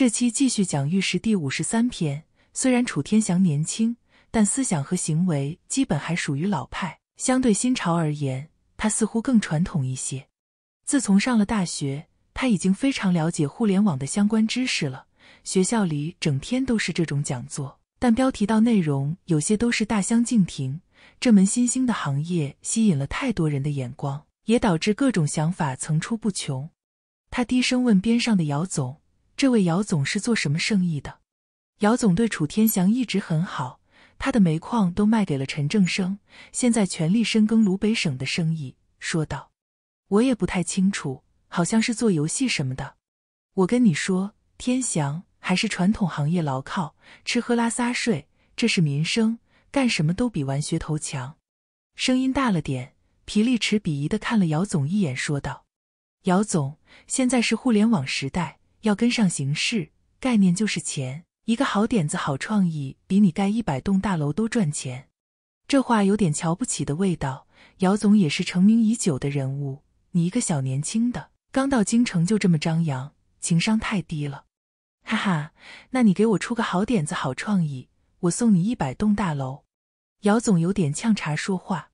这期继续讲玉石第五十三篇。虽然楚天祥年轻，但思想和行为基本还属于老派。相对新潮而言，他似乎更传统一些。自从上了大学，他已经非常了解互联网的相关知识了。学校里整天都是这种讲座，但标题到内容有些都是大相径庭。这门新兴的行业吸引了太多人的眼光，也导致各种想法层出不穷。他低声问边上的姚总。这位姚总是做什么生意的？姚总对楚天祥一直很好，他的煤矿都卖给了陈正生，现在全力深耕鲁北省的生意。说道：“我也不太清楚，好像是做游戏什么的。”我跟你说，天祥还是传统行业牢靠，吃喝拉撒睡，这是民生，干什么都比玩噱头强。声音大了点，皮利池鄙夷的看了姚总一眼，说道：“姚总，现在是互联网时代。”要跟上形势，概念就是钱。一个好点子、好创意，比你盖一百栋大楼都赚钱。这话有点瞧不起的味道。姚总也是成名已久的人物，你一个小年轻的，刚到京城就这么张扬，情商太低了。哈哈，那你给我出个好点子、好创意，我送你一百栋大楼。姚总有点呛茶说话，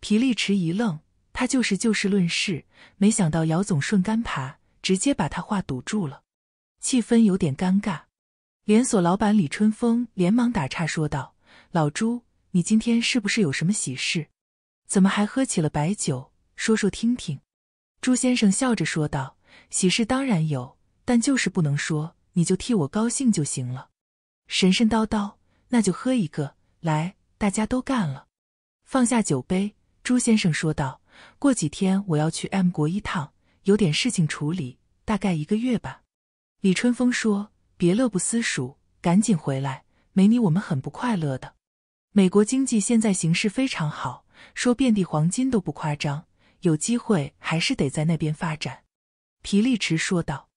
皮利持一愣，他就是就事论事，没想到姚总顺杆爬。直接把他话堵住了，气氛有点尴尬。连锁老板李春风连忙打岔说道：“老朱，你今天是不是有什么喜事？怎么还喝起了白酒？说说听听。”朱先生笑着说道：“喜事当然有，但就是不能说，你就替我高兴就行了。”神神叨叨，那就喝一个，来，大家都干了。放下酒杯，朱先生说道：“过几天我要去 M 国一趟。”有点事情处理，大概一个月吧。李春风说：“别乐不思蜀，赶紧回来，没你我们很不快乐的。”美国经济现在形势非常好，说遍地黄金都不夸张。有机会还是得在那边发展，皮利池说道。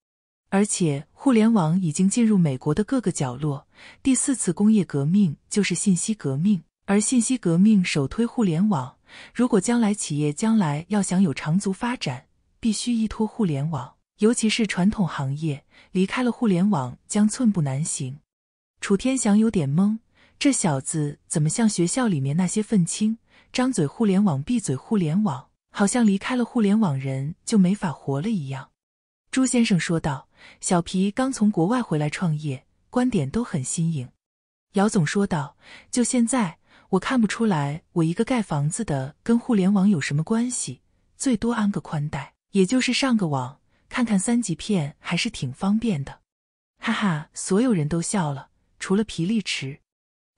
而且互联网已经进入美国的各个角落，第四次工业革命就是信息革命，而信息革命首推互联网。如果将来企业将来要想有长足发展，必须依托互联网，尤其是传统行业，离开了互联网将寸步难行。楚天祥有点懵，这小子怎么像学校里面那些愤青，张嘴互联网，闭嘴互联网，好像离开了互联网人就没法活了一样。朱先生说道：“小皮刚从国外回来创业，观点都很新颖。”姚总说道：“就现在，我看不出来，我一个盖房子的跟互联网有什么关系，最多安个宽带。”也就是上个网看看三级片还是挺方便的，哈哈，所有人都笑了，除了皮力池。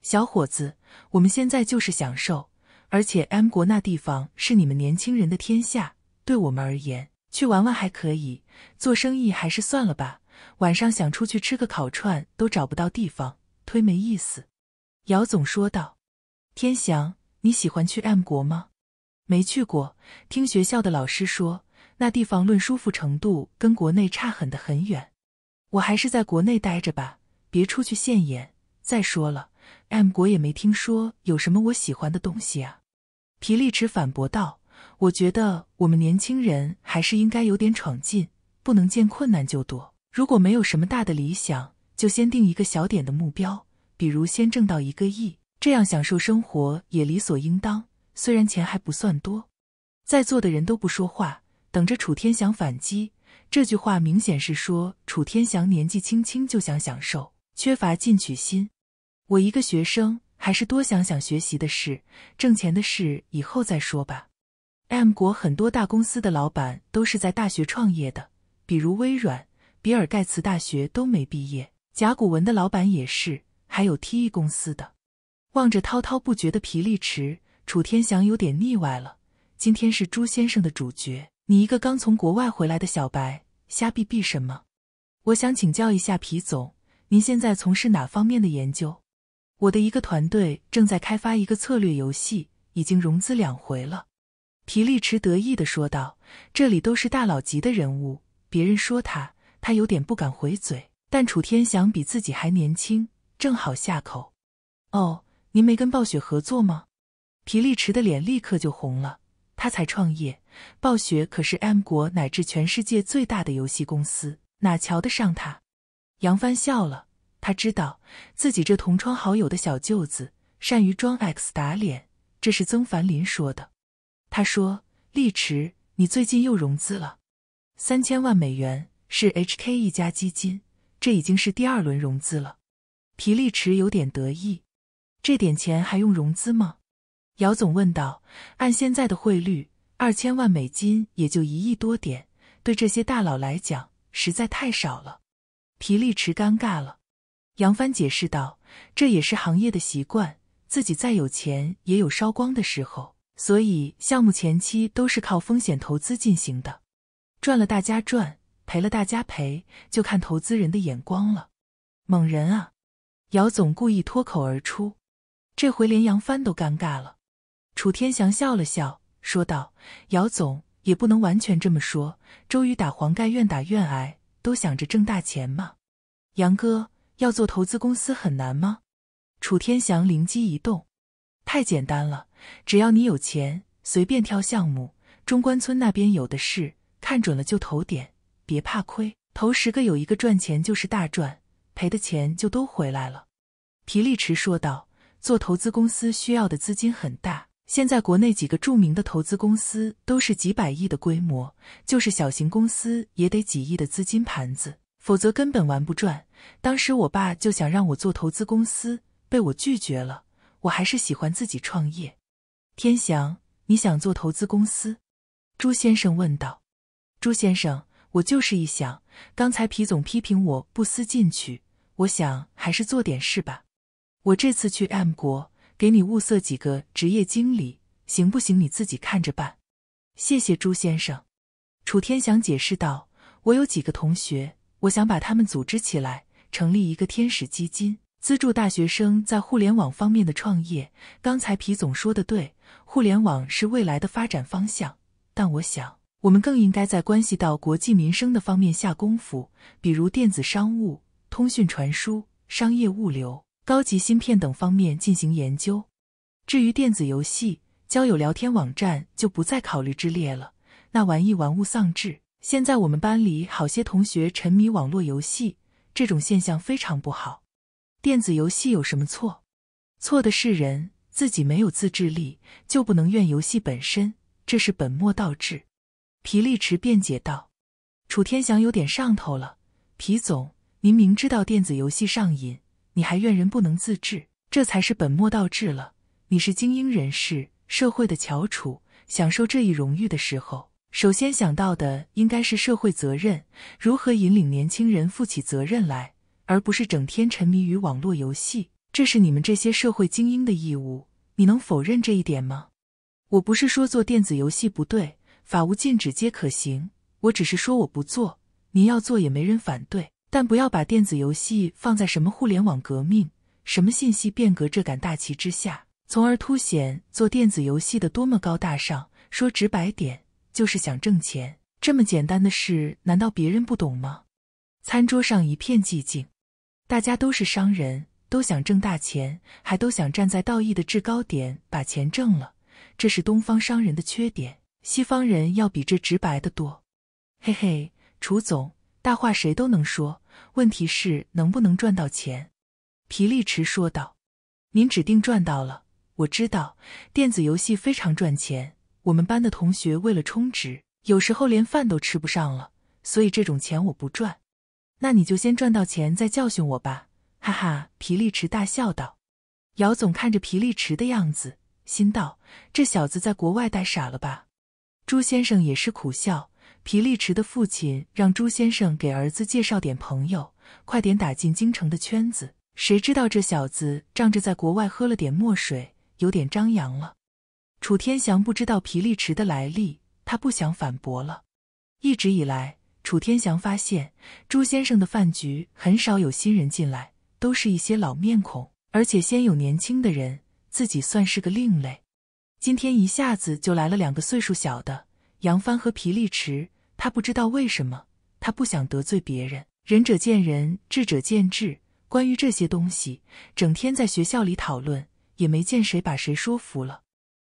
小伙子，我们现在就是享受，而且 M 国那地方是你们年轻人的天下，对我们而言，去玩玩还可以，做生意还是算了吧。晚上想出去吃个烤串都找不到地方，忒没意思。姚总说道：“天祥，你喜欢去 M 国吗？没去过，听学校的老师说。”那地方论舒服程度，跟国内差很的很远。我还是在国内待着吧，别出去现眼。再说了，M 国也没听说有什么我喜欢的东西啊。皮利池反驳道：“我觉得我们年轻人还是应该有点闯劲，不能见困难就躲。如果没有什么大的理想，就先定一个小点的目标，比如先挣到一个亿，这样享受生活也理所应当。虽然钱还不算多。”在座的人都不说话。等着楚天翔反击，这句话明显是说楚天翔年纪轻轻就想享受，缺乏进取心。我一个学生，还是多想想学习的事，挣钱的事以后再说吧。M 国很多大公司的老板都是在大学创业的，比如微软，比尔盖茨大学都没毕业；甲骨文的老板也是，还有 T E 公司的。望着滔滔不绝的皮力池，楚天翔有点腻歪了。今天是朱先生的主角。你一个刚从国外回来的小白，瞎逼逼什么？我想请教一下皮总，您现在从事哪方面的研究？我的一个团队正在开发一个策略游戏，已经融资两回了。皮利池得意的说道：“这里都是大佬级的人物，别人说他，他有点不敢回嘴。但楚天翔比自己还年轻，正好下口。”哦，您没跟暴雪合作吗？皮利池的脸立刻就红了。他才创业，暴雪可是 M 国乃至全世界最大的游戏公司，哪瞧得上他？杨帆笑了，他知道自己这同窗好友的小舅子善于装 X 打脸，这是曾凡林说的。他说：“丽池，你最近又融资了三千万美元，是 HK 一家基金，这已经是第二轮融资了。”皮丽池有点得意，这点钱还用融资吗？姚总问道：“按现在的汇率，二千万美金也就一亿多点，对这些大佬来讲实在太少了。”皮力池尴尬了。杨帆解释道：“这也是行业的习惯，自己再有钱也有烧光的时候，所以项目前期都是靠风险投资进行的，赚了大家赚，赔了大家赔，就看投资人的眼光了。”“猛人啊！”姚总故意脱口而出，这回连杨帆都尴尬了。楚天祥笑了笑，说道：“姚总也不能完全这么说。周瑜打黄盖，愿打愿挨，都想着挣大钱嘛。”杨哥要做投资公司很难吗？楚天祥灵机一动：“太简单了，只要你有钱，随便挑项目。中关村那边有的是，看准了就投点，别怕亏。投十个有一个赚钱，就是大赚，赔的钱就都回来了。”皮利池说道：“做投资公司需要的资金很大。”现在国内几个著名的投资公司都是几百亿的规模，就是小型公司也得几亿的资金盘子，否则根本玩不转。当时我爸就想让我做投资公司，被我拒绝了。我还是喜欢自己创业。天祥，你想做投资公司？朱先生问道。朱先生，我就是一想，刚才皮总批评我不思进取，我想还是做点事吧。我这次去 M 国。给你物色几个职业经理，行不行？你自己看着办。谢谢朱先生。楚天祥解释道：“我有几个同学，我想把他们组织起来，成立一个天使基金，资助大学生在互联网方面的创业。刚才皮总说的对，互联网是未来的发展方向。但我想，我们更应该在关系到国计民生的方面下功夫，比如电子商务、通讯传输、商业物流。”高级芯片等方面进行研究。至于电子游戏、交友聊天网站，就不再考虑之列了。那玩意玩物丧志。现在我们班里好些同学沉迷网络游戏，这种现象非常不好。电子游戏有什么错？错的是人自己没有自制力，就不能怨游戏本身，这是本末倒置。皮力池辩解道：“楚天祥有点上头了，皮总，您明知道电子游戏上瘾。”你还怨人不能自治，这才是本末倒置了。你是精英人士，社会的翘楚，享受这一荣誉的时候，首先想到的应该是社会责任，如何引领年轻人负起责任来，而不是整天沉迷于网络游戏。这是你们这些社会精英的义务，你能否认这一点吗？我不是说做电子游戏不对，法无禁止皆可行，我只是说我不做。您要做也没人反对。但不要把电子游戏放在什么互联网革命、什么信息变革这杆大旗之下，从而凸显做电子游戏的多么高大上。说直白点，就是想挣钱这么简单的事，难道别人不懂吗？餐桌上一片寂静，大家都是商人，都想挣大钱，还都想站在道义的制高点把钱挣了。这是东方商人的缺点，西方人要比这直白的多。嘿嘿，楚总。大话谁都能说，问题是能不能赚到钱？皮利池说道：“您指定赚到了，我知道电子游戏非常赚钱。我们班的同学为了充值，有时候连饭都吃不上了。所以这种钱我不赚。那你就先赚到钱再教训我吧！”哈哈，皮利池大笑道。姚总看着皮利池的样子，心道：“这小子在国外待傻了吧？”朱先生也是苦笑。皮利池的父亲让朱先生给儿子介绍点朋友，快点打进京城的圈子。谁知道这小子仗着在国外喝了点墨水，有点张扬了。楚天祥不知道皮利池的来历，他不想反驳了。一直以来，楚天祥发现朱先生的饭局很少有新人进来，都是一些老面孔，而且先有年轻的人，自己算是个另类。今天一下子就来了两个岁数小的，杨帆和皮利池。他不知道为什么，他不想得罪别人。仁者见仁，智者见智。关于这些东西，整天在学校里讨论，也没见谁把谁说服了。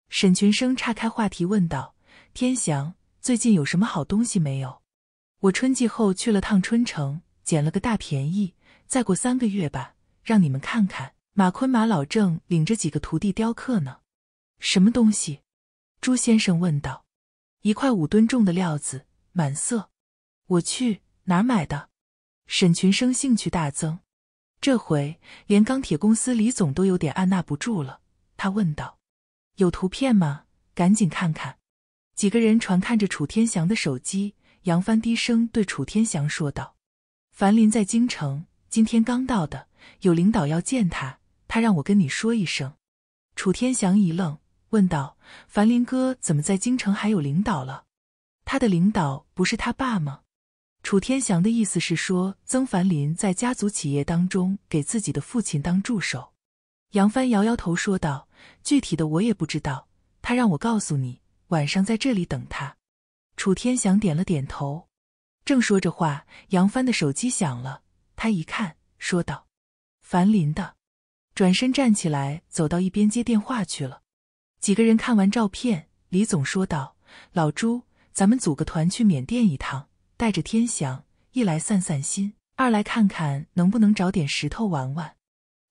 沈群生岔开话题问道：“天祥，最近有什么好东西没有？”我春季后去了趟春城，捡了个大便宜。再过三个月吧，让你们看看。马坤、马老正领着几个徒弟雕刻呢。什么东西？朱先生问道。一块五吨重的料子。满色，我去哪儿买的？沈群生兴趣大增，这回连钢铁公司李总都有点按捺不住了。他问道：“有图片吗？赶紧看看。”几个人传看着楚天祥的手机，杨帆低声对楚天祥说道：“樊林在京城，今天刚到的，有领导要见他，他让我跟你说一声。”楚天祥一愣，问道：“樊林哥怎么在京城还有领导了？”他的领导不是他爸吗？楚天祥的意思是说，曾凡林在家族企业当中给自己的父亲当助手。杨帆摇摇头说道：“具体的我也不知道，他让我告诉你，晚上在这里等他。”楚天祥点了点头。正说着话，杨帆的手机响了，他一看，说道：“凡林的。”转身站起来，走到一边接电话去了。几个人看完照片，李总说道：“老朱。”咱们组个团去缅甸一趟，带着天翔，一来散散心，二来看看能不能找点石头玩玩。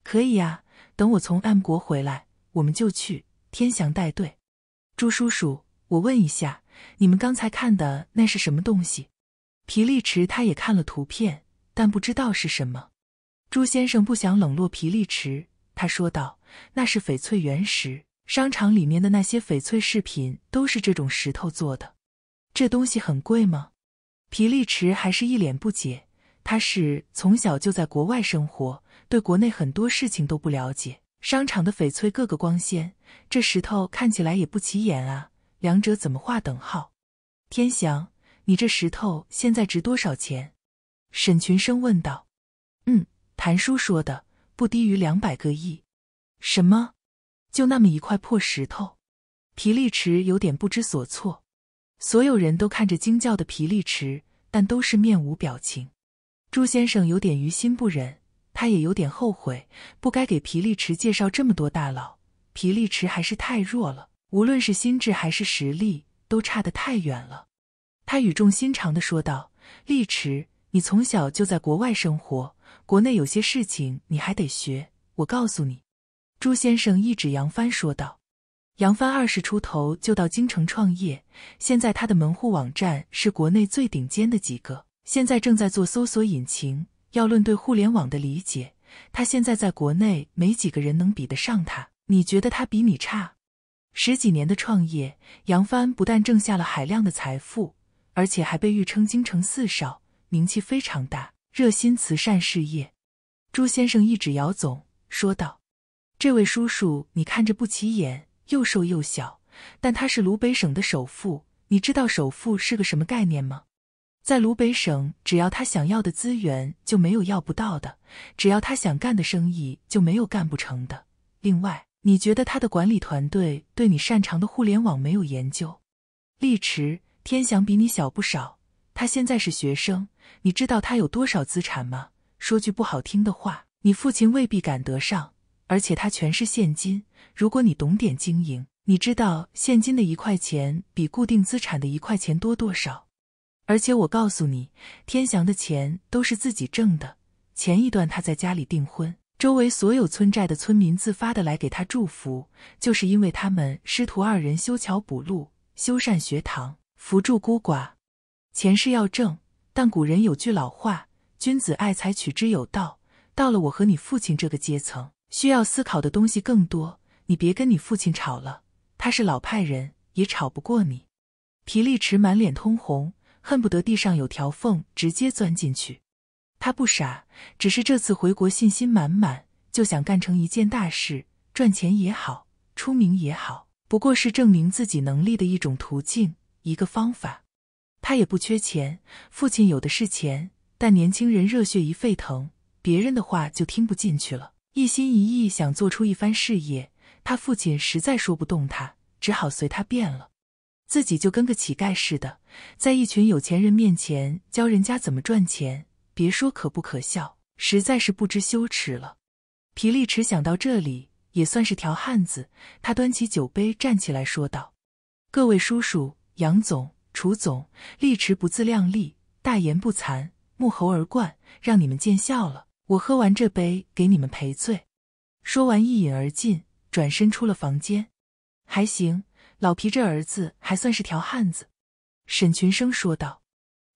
可以啊，等我从 M 国回来，我们就去。天翔带队。朱叔叔，我问一下，你们刚才看的那是什么东西？皮利池他也看了图片，但不知道是什么。朱先生不想冷落皮利池，他说道：“那是翡翠原石，商场里面的那些翡翠饰品都是这种石头做的。”这东西很贵吗？皮利池还是一脸不解。他是从小就在国外生活，对国内很多事情都不了解。商场的翡翠各个光鲜，这石头看起来也不起眼啊，两者怎么划等号？天翔，你这石头现在值多少钱？沈群生问道。嗯，谭叔说的不低于两百个亿。什么？就那么一块破石头？皮利池有点不知所措。所有人都看着惊叫的皮利池，但都是面无表情。朱先生有点于心不忍，他也有点后悔，不该给皮利池介绍这么多大佬。皮利池还是太弱了，无论是心智还是实力，都差得太远了。他语重心长地说道：“利池，你从小就在国外生活，国内有些事情你还得学。我告诉你。”朱先生一指杨帆说道。杨帆二十出头就到京城创业，现在他的门户网站是国内最顶尖的几个。现在正在做搜索引擎，要论对互联网的理解，他现在在国内没几个人能比得上他。你觉得他比你差？十几年的创业，杨帆不但挣下了海量的财富，而且还被誉称京城四少，名气非常大，热心慈善事业。朱先生一指姚总说道：“这位叔叔，你看着不起眼。”又瘦又小，但他是鲁北省的首富。你知道首富是个什么概念吗？在鲁北省，只要他想要的资源就没有要不到的，只要他想干的生意就没有干不成的。另外，你觉得他的管理团队对你擅长的互联网没有研究？利池天祥比你小不少，他现在是学生。你知道他有多少资产吗？说句不好听的话，你父亲未必赶得上。而且它全是现金。如果你懂点经营，你知道现金的一块钱比固定资产的一块钱多多少？而且我告诉你，天祥的钱都是自己挣的。前一段他在家里订婚，周围所有村寨的村民自发的来给他祝福，就是因为他们师徒二人修桥补路、修缮学堂、扶助孤寡。钱是要挣，但古人有句老话：“君子爱财，取之有道。”到了我和你父亲这个阶层。需要思考的东西更多，你别跟你父亲吵了，他是老派人，也吵不过你。皮利池满脸通红，恨不得地上有条缝直接钻进去。他不傻，只是这次回国信心满满，就想干成一件大事，赚钱也好，出名也好，不过是证明自己能力的一种途径，一个方法。他也不缺钱，父亲有的是钱，但年轻人热血一沸腾，别人的话就听不进去了。一心一意想做出一番事业，他父亲实在说不动他，只好随他变了。自己就跟个乞丐似的，在一群有钱人面前教人家怎么赚钱，别说可不可笑，实在是不知羞耻了。皮力池想到这里，也算是条汉子。他端起酒杯，站起来说道：“各位叔叔、杨总、楚总，力池不自量力，大言不惭，目猴而冠，让你们见笑了。”我喝完这杯，给你们赔罪。说完，一饮而尽，转身出了房间。还行，老皮这儿子还算是条汉子。沈群生说道：“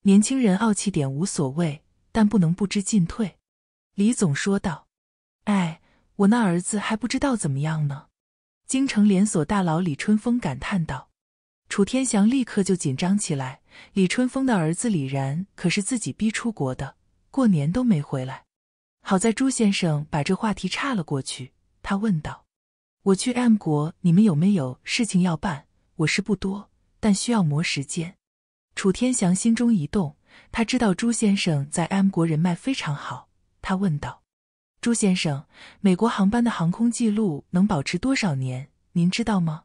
年轻人傲气点无所谓，但不能不知进退。”李总说道：“哎，我那儿子还不知道怎么样呢。”京城连锁大佬李春风感叹道：“楚天祥立刻就紧张起来。李春风的儿子李然可是自己逼出国的，过年都没回来。”好在朱先生把这话题岔了过去。他问道：“我去 M 国，你们有没有事情要办？我是不多，但需要磨时间。”楚天祥心中一动，他知道朱先生在 M 国人脉非常好。他问道：“朱先生，美国航班的航空记录能保持多少年？您知道吗？”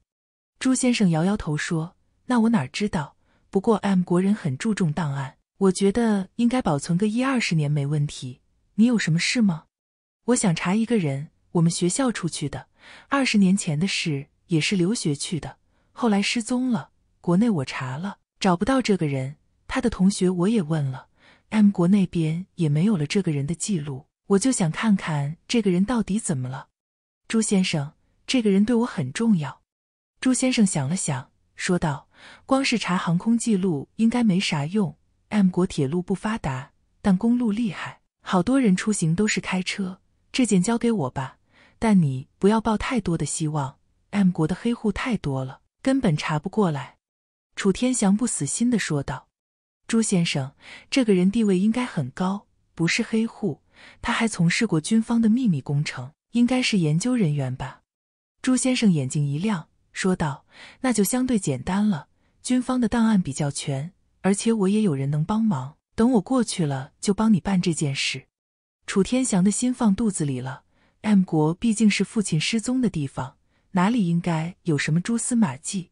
朱先生摇摇头说：“那我哪知道？不过 M 国人很注重档案，我觉得应该保存个一二十年没问题。”你有什么事吗？我想查一个人，我们学校出去的，二十年前的事，也是留学去的，后来失踪了。国内我查了，找不到这个人，他的同学我也问了，M 国那边也没有了这个人的记录。我就想看看这个人到底怎么了。朱先生，这个人对我很重要。朱先生想了想，说道：“光是查航空记录应该没啥用。M 国铁路不发达，但公路厉害。”好多人出行都是开车，这件交给我吧。但你不要抱太多的希望，M 国的黑户太多了，根本查不过来。楚天祥不死心的说道：“朱先生，这个人地位应该很高，不是黑户，他还从事过军方的秘密工程，应该是研究人员吧？”朱先生眼睛一亮，说道：“那就相对简单了，军方的档案比较全，而且我也有人能帮忙。”等我过去了，就帮你办这件事。楚天祥的心放肚子里了。M 国毕竟是父亲失踪的地方，哪里应该有什么蛛丝马迹？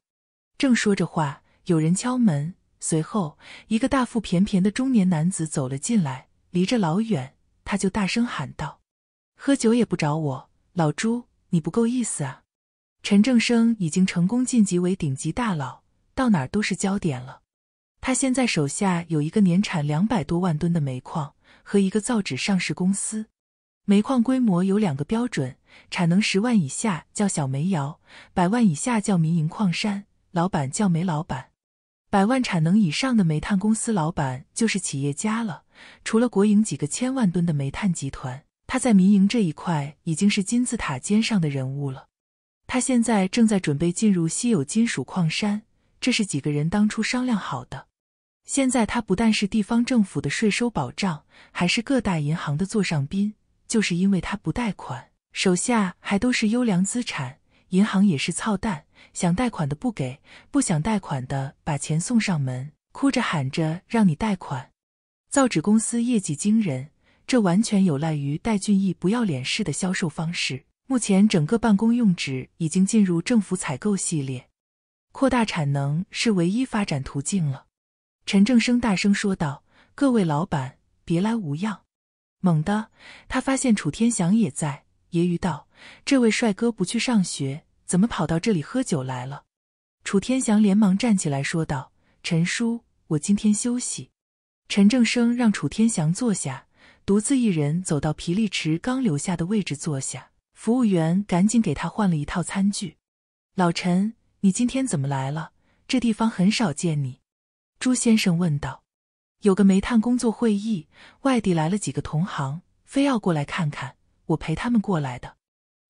正说着话，有人敲门。随后，一个大腹便便的中年男子走了进来，离着老远，他就大声喊道：“喝酒也不找我，老朱，你不够意思啊！”陈正生已经成功晋级为顶级大佬，到哪儿都是焦点了。他现在手下有一个年产两百多万吨的煤矿和一个造纸上市公司，煤矿规模有两个标准，产能十万以下叫小煤窑，百万以下叫民营矿山，老板叫煤老板，百万产能以上的煤炭公司老板就是企业家了。除了国营几个千万吨的煤炭集团，他在民营这一块已经是金字塔尖上的人物了。他现在正在准备进入稀有金属矿山，这是几个人当初商量好的。现在它不但是地方政府的税收保障，还是各大银行的座上宾，就是因为它不贷款，手下还都是优良资产。银行也是操蛋，想贷款的不给，不想贷款的把钱送上门，哭着喊着让你贷款。造纸公司业绩惊人，这完全有赖于戴俊义不要脸式的销售方式。目前整个办公用纸已经进入政府采购系列，扩大产能是唯一发展途径了。陈正生大声说道：“各位老板，别来无恙。”猛的，他发现楚天祥也在，揶揄道：“这位帅哥不去上学，怎么跑到这里喝酒来了？”楚天祥连忙站起来说道：“陈叔，我今天休息。”陈正生让楚天祥坐下，独自一人走到皮利池刚留下的位置坐下。服务员赶紧给他换了一套餐具。“老陈，你今天怎么来了？这地方很少见你。”朱先生问道：“有个煤炭工作会议，外地来了几个同行，非要过来看看，我陪他们过来的。”“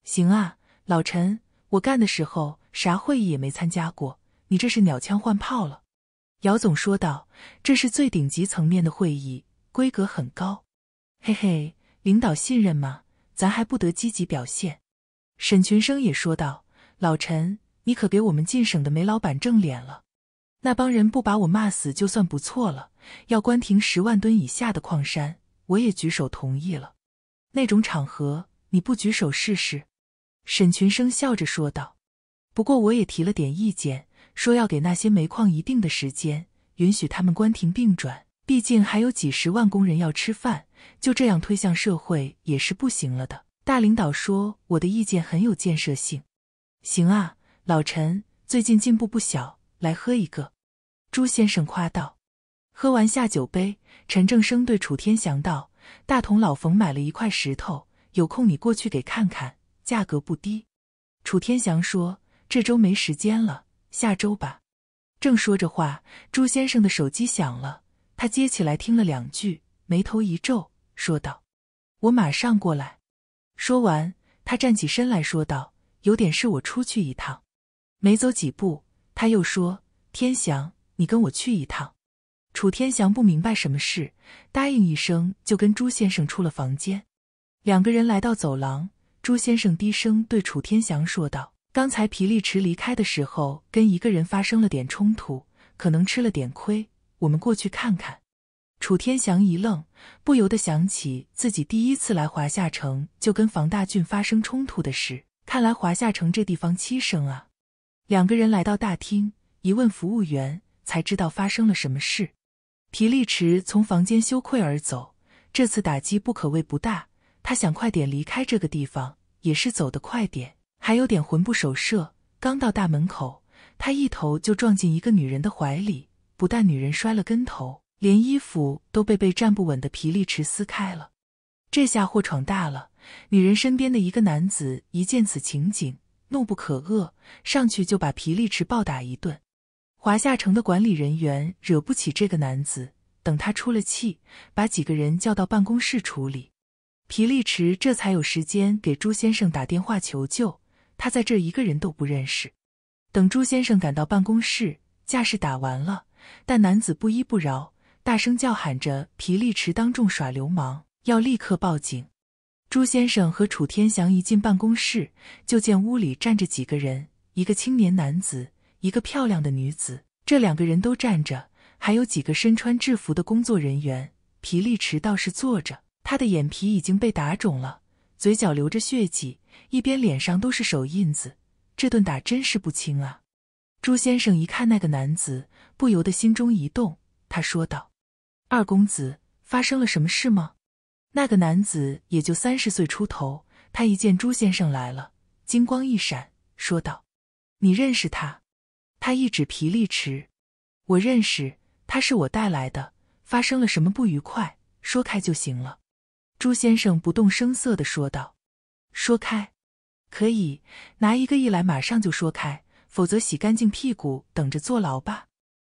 行啊，老陈，我干的时候啥会议也没参加过，你这是鸟枪换炮了。”姚总说道：“这是最顶级层面的会议，规格很高。”“嘿嘿，领导信任吗？咱还不得积极表现？”沈群生也说道：“老陈，你可给我们晋省的煤老板挣脸了。”那帮人不把我骂死就算不错了，要关停十万吨以下的矿山，我也举手同意了。那种场合你不举手试试？沈群生笑着说道。不过我也提了点意见，说要给那些煤矿一定的时间，允许他们关停并转，毕竟还有几十万工人要吃饭，就这样推向社会也是不行了的。大领导说我的意见很有建设性。行啊，老陈，最近进步不小，来喝一个。朱先生夸道：“喝完下酒杯。”陈正生对楚天祥道：“大同老冯买了一块石头，有空你过去给看看，价格不低。”楚天祥说：“这周没时间了，下周吧。”正说着话，朱先生的手机响了，他接起来听了两句，眉头一皱，说道：“我马上过来。”说完，他站起身来说道：“有点事，我出去一趟。”没走几步，他又说：“天祥。”你跟我去一趟，楚天祥不明白什么事，答应一声就跟朱先生出了房间。两个人来到走廊，朱先生低声对楚天祥说道：“刚才皮利池离开的时候，跟一个人发生了点冲突，可能吃了点亏。我们过去看看。”楚天祥一愣，不由得想起自己第一次来华夏城就跟房大俊发生冲突的事。看来华夏城这地方欺生啊！两个人来到大厅，一问服务员。才知道发生了什么事。皮利池从房间羞愧而走，这次打击不可谓不大。他想快点离开这个地方，也是走得快点，还有点魂不守舍。刚到大门口，他一头就撞进一个女人的怀里，不但女人摔了跟头，连衣服都被被站不稳的皮利池撕开了。这下祸闯大了。女人身边的一个男子一见此情景，怒不可遏，上去就把皮利池暴打一顿。华夏城的管理人员惹不起这个男子，等他出了气，把几个人叫到办公室处理。皮利池这才有时间给朱先生打电话求救，他在这一个人都不认识。等朱先生赶到办公室，架势打完了，但男子不依不饶，大声叫喊着：“皮利池当众耍流氓，要立刻报警！”朱先生和楚天祥一进办公室，就见屋里站着几个人，一个青年男子。一个漂亮的女子，这两个人都站着，还有几个身穿制服的工作人员。皮利池倒是坐着，他的眼皮已经被打肿了，嘴角流着血迹，一边脸上都是手印子，这顿打真是不轻啊！朱先生一看那个男子，不由得心中一动，他说道：“二公子，发生了什么事吗？”那个男子也就三十岁出头，他一见朱先生来了，金光一闪，说道：“你认识他？”他一指皮力池，我认识他，是我带来的。发生了什么不愉快？说开就行了。”朱先生不动声色的说道，“说开，可以拿一个亿来，马上就说开，否则洗干净屁股，等着坐牢吧！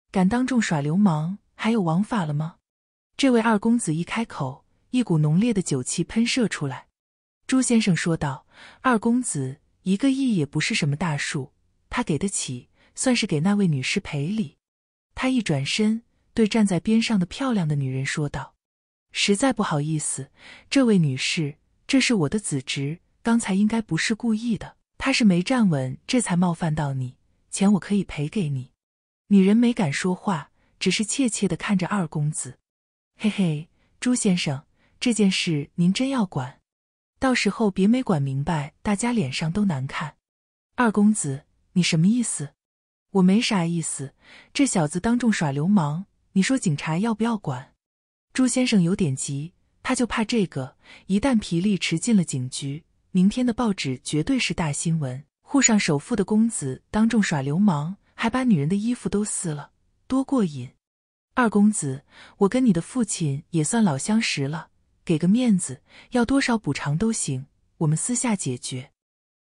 敢当众耍流氓，还有王法了吗？”这位二公子一开口，一股浓烈的酒气喷射出来。朱先生说道：“二公子，一个亿也不是什么大数，他给得起。”算是给那位女士赔礼，他一转身对站在边上的漂亮的女人说道：“实在不好意思，这位女士，这是我的子侄，刚才应该不是故意的，他是没站稳，这才冒犯到你。钱我可以赔给你。”女人没敢说话，只是怯怯的看着二公子。“嘿嘿，朱先生，这件事您真要管？到时候别没管明白，大家脸上都难看。”二公子，你什么意思？我没啥意思，这小子当众耍流氓，你说警察要不要管？朱先生有点急，他就怕这个，一旦皮力驰进了警局，明天的报纸绝对是大新闻。沪上首富的公子当众耍流氓，还把女人的衣服都撕了，多过瘾！二公子，我跟你的父亲也算老相识了，给个面子，要多少补偿都行，我们私下解决。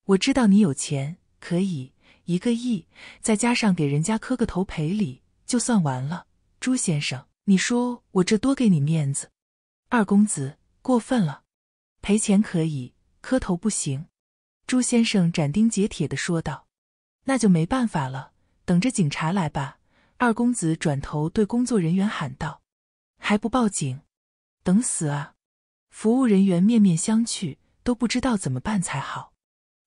我知道你有钱，可以。一个亿，再加上给人家磕个头赔礼，就算完了。朱先生，你说我这多给你面子？二公子，过分了，赔钱可以，磕头不行。朱先生斩钉截铁的说道：“那就没办法了，等着警察来吧。”二公子转头对工作人员喊道：“还不报警？等死啊！”服务人员面面相觑，都不知道怎么办才好。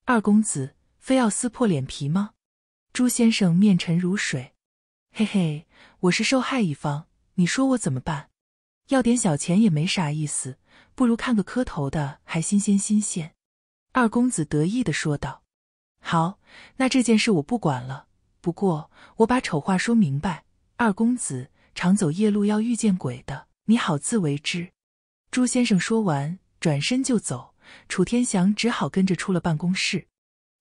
二公子。非要撕破脸皮吗？朱先生面沉如水。嘿嘿，我是受害一方，你说我怎么办？要点小钱也没啥意思，不如看个磕头的还新鲜新鲜。二公子得意的说道：“好，那这件事我不管了。不过我把丑话说明白，二公子常走夜路要遇见鬼的，你好自为之。”朱先生说完，转身就走。楚天祥只好跟着出了办公室。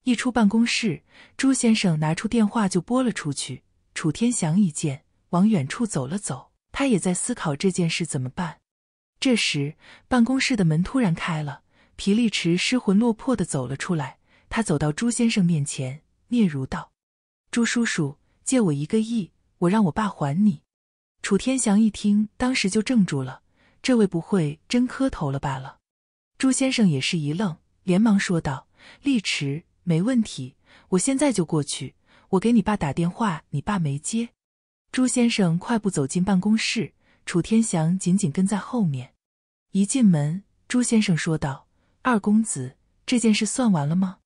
一出办公室，朱先生拿出电话就拨了出去。楚天祥一见，往远处走了走，他也在思考这件事怎么办。这时，办公室的门突然开了，皮利池失魂落魄的走了出来。他走到朱先生面前，嗫嚅道：“朱叔叔，借我一个亿，我让我爸还你。”楚天祥一听，当时就怔住了，这位不会真磕头了吧了？朱先生也是一愣，连忙说道：“利池。”没问题，我现在就过去。我给你爸打电话，你爸没接。朱先生快步走进办公室，楚天祥紧紧跟在后面。一进门，朱先生说道：“二公子，这件事算完了吗？”“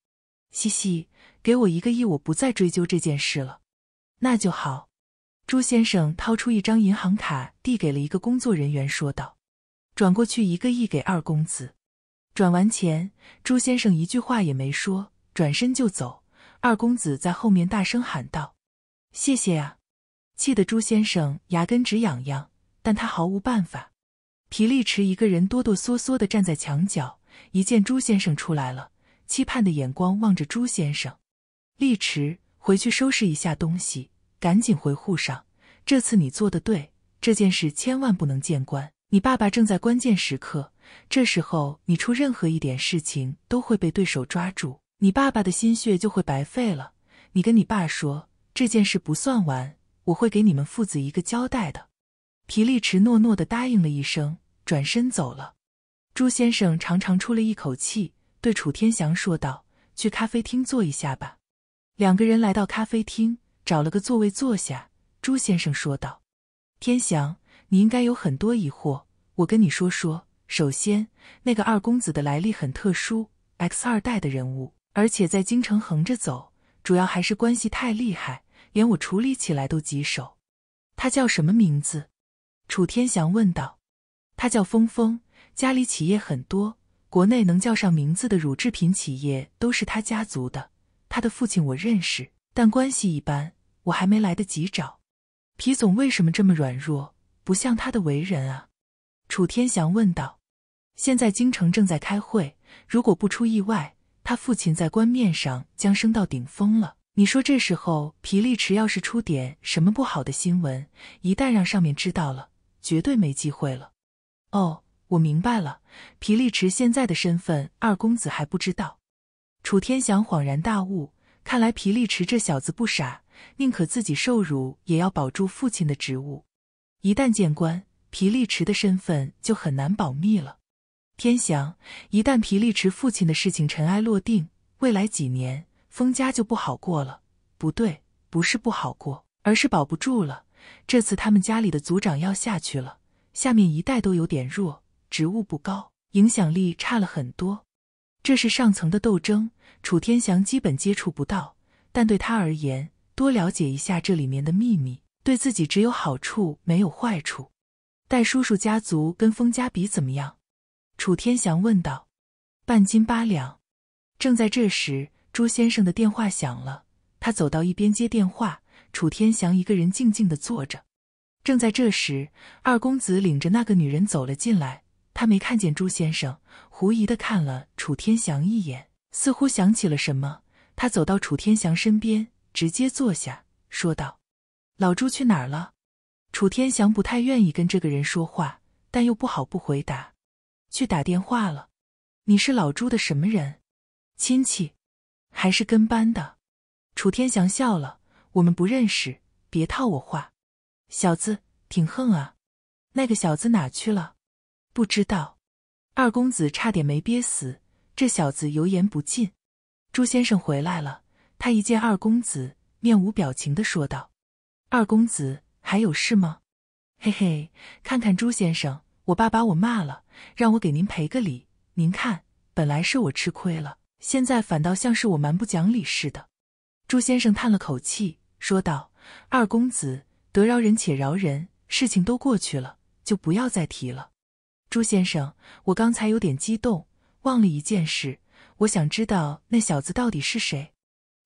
嘻嘻，给我一个亿，我不再追究这件事了。”“那就好。”朱先生掏出一张银行卡，递给了一个工作人员，说道：“转过去一个亿给二公子。”转完钱，朱先生一句话也没说。转身就走，二公子在后面大声喊道：“谢谢啊！”气得朱先生牙根直痒痒，但他毫无办法。皮力池一个人哆哆嗦嗦地站在墙角，一见朱先生出来了，期盼的眼光望着朱先生。力池，回去收拾一下东西，赶紧回沪上。这次你做的对，这件事千万不能见官。你爸爸正在关键时刻，这时候你出任何一点事情，都会被对手抓住。你爸爸的心血就会白费了。你跟你爸说这件事不算完，我会给你们父子一个交代的。皮力迟诺诺的答应了一声，转身走了。朱先生长长出了一口气，对楚天祥说道：“去咖啡厅坐一下吧。”两个人来到咖啡厅，找了个座位坐下。朱先生说道：“天祥，你应该有很多疑惑，我跟你说说。首先，那个二公子的来历很特殊，X 二代的人物。”而且在京城横着走，主要还是关系太厉害，连我处理起来都棘手。他叫什么名字？楚天祥问道。他叫峰峰，家里企业很多，国内能叫上名字的乳制品企业都是他家族的。他的父亲我认识，但关系一般，我还没来得及找。皮总为什么这么软弱？不像他的为人啊？楚天祥问道。现在京城正在开会，如果不出意外。他父亲在官面上将升到顶峰了。你说这时候皮利池要是出点什么不好的新闻，一旦让上面知道了，绝对没机会了。哦，我明白了。皮利池现在的身份，二公子还不知道。楚天祥恍然大悟，看来皮利池这小子不傻，宁可自己受辱也要保住父亲的职务。一旦见官，皮利池的身份就很难保密了。天翔，一旦皮利池父亲的事情尘埃落定，未来几年封家就不好过了。不对，不是不好过，而是保不住了。这次他们家里的族长要下去了，下面一代都有点弱，职务不高，影响力差了很多。这是上层的斗争，楚天翔基本接触不到，但对他而言，多了解一下这里面的秘密，对自己只有好处没有坏处。戴叔叔家族跟封家比怎么样？楚天祥问道：“半斤八两。”正在这时，朱先生的电话响了，他走到一边接电话。楚天祥一个人静静的坐着。正在这时，二公子领着那个女人走了进来，他没看见朱先生，狐疑的看了楚天祥一眼，似乎想起了什么。他走到楚天祥身边，直接坐下，说道：“老朱去哪儿了？”楚天祥不太愿意跟这个人说话，但又不好不回答。去打电话了，你是老朱的什么人？亲戚，还是跟班的？楚天祥笑了，我们不认识，别套我话。小子挺横啊，那个小子哪去了？不知道。二公子差点没憋死，这小子油盐不进。朱先生回来了，他一见二公子，面无表情的说道：“二公子还有事吗？”嘿嘿，看看朱先生。我爸把我骂了，让我给您赔个礼。您看，本来是我吃亏了，现在反倒像是我蛮不讲理似的。朱先生叹了口气，说道：“二公子，得饶人且饶人，事情都过去了，就不要再提了。”朱先生，我刚才有点激动，忘了一件事，我想知道那小子到底是谁。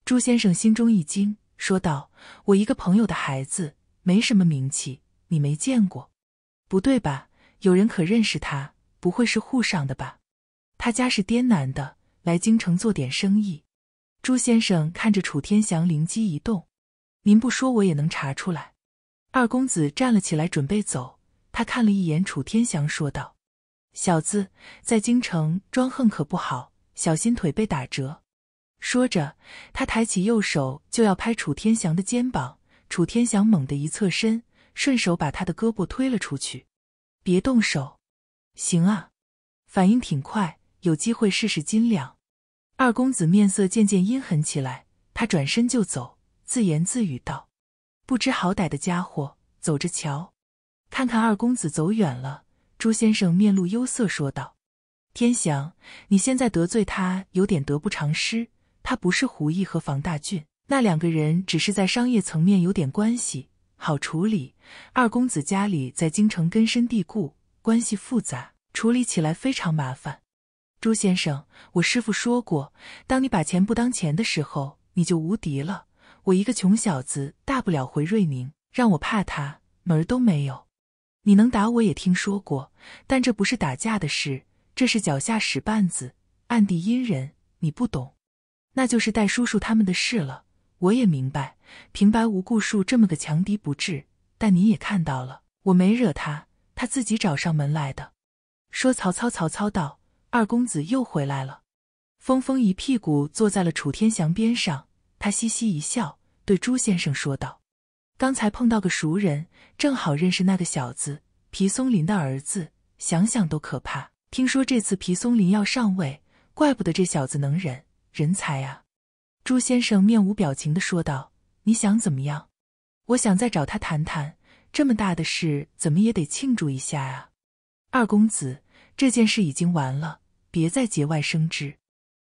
朱先生心中一惊，说道：“我一个朋友的孩子，没什么名气，你没见过？不对吧？”有人可认识他？不会是沪上的吧？他家是滇南的，来京城做点生意。朱先生看着楚天祥，灵机一动：“您不说我也能查出来。”二公子站了起来，准备走。他看了一眼楚天祥，说道：“小子，在京城装横可不好，小心腿被打折。”说着，他抬起右手就要拍楚天祥的肩膀。楚天祥猛地一侧身，顺手把他的胳膊推了出去。别动手，行啊，反应挺快，有机会试试斤两。二公子面色渐渐阴狠起来，他转身就走，自言自语道：“不知好歹的家伙，走着瞧。”看看二公子走远了，朱先生面露忧色说道：“天祥，你现在得罪他，有点得不偿失。他不是胡毅和房大俊那两个人，只是在商业层面有点关系。”好处理，二公子家里在京城根深蒂固，关系复杂，处理起来非常麻烦。朱先生，我师父说过，当你把钱不当钱的时候，你就无敌了。我一个穷小子，大不了回瑞宁，让我怕他，门儿都没有。你能打我也听说过，但这不是打架的事，这是脚下使绊子，暗地阴人，你不懂。那就是戴叔叔他们的事了，我也明白。平白无故树这么个强敌不治，但你也看到了，我没惹他，他自己找上门来的。说曹操，曹操到。二公子又回来了。峰峰一屁股坐在了楚天祥边上，他嘻嘻一笑，对朱先生说道：“刚才碰到个熟人，正好认识那个小子，皮松林的儿子。想想都可怕。听说这次皮松林要上位，怪不得这小子能忍，人才啊。”朱先生面无表情地说道。你想怎么样？我想再找他谈谈，这么大的事，怎么也得庆祝一下啊！二公子，这件事已经完了，别再节外生枝。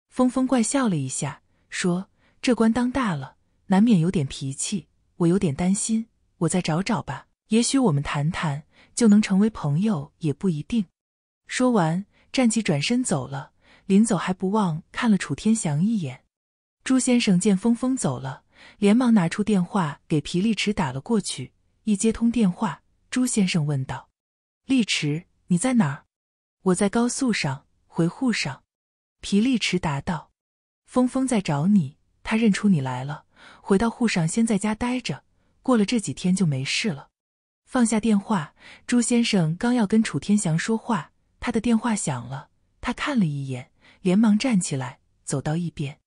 峰峰怪笑了一下，说：“这官当大了，难免有点脾气，我有点担心，我再找找吧，也许我们谈谈就能成为朋友，也不一定。”说完，站起转身走了，临走还不忘看了楚天祥一眼。朱先生见峰峰走了。连忙拿出电话给皮利池打了过去，一接通电话，朱先生问道：“利池，你在哪儿？”“我在高速上，回沪上。”皮利池答道。“峰峰在找你，他认出你来了。回到沪上先在家待着，过了这几天就没事了。”放下电话，朱先生刚要跟楚天祥说话，他的电话响了，他看了一眼，连忙站起来，走到一边。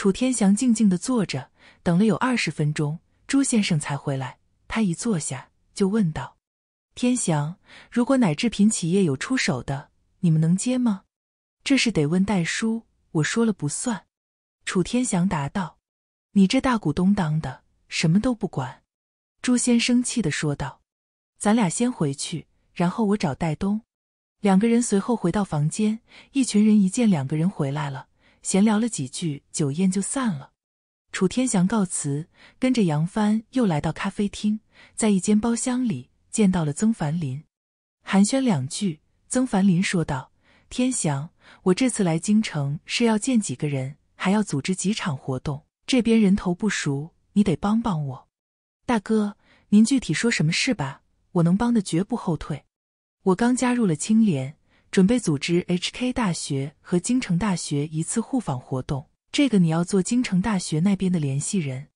楚天祥静静的坐着，等了有二十分钟，朱先生才回来。他一坐下就问道：“天祥，如果奶制品企业有出手的，你们能接吗？”“这是得问戴叔，我说了不算。”楚天祥答道。“你这大股东当的，什么都不管。”朱先生气的说道。“咱俩先回去，然后我找戴东。”两个人随后回到房间，一群人一见两个人回来了。闲聊了几句，酒宴就散了。楚天翔告辞，跟着杨帆又来到咖啡厅，在一间包厢里见到了曾凡林。寒暄两句，曾凡林说道：“天翔，我这次来京城是要见几个人，还要组织几场活动，这边人头不熟，你得帮帮我。大哥，您具体说什么事吧？我能帮的绝不后退。我刚加入了青莲。”准备组织 HK 大学和京城大学一次互访活动，这个你要做京城大学那边的联系人。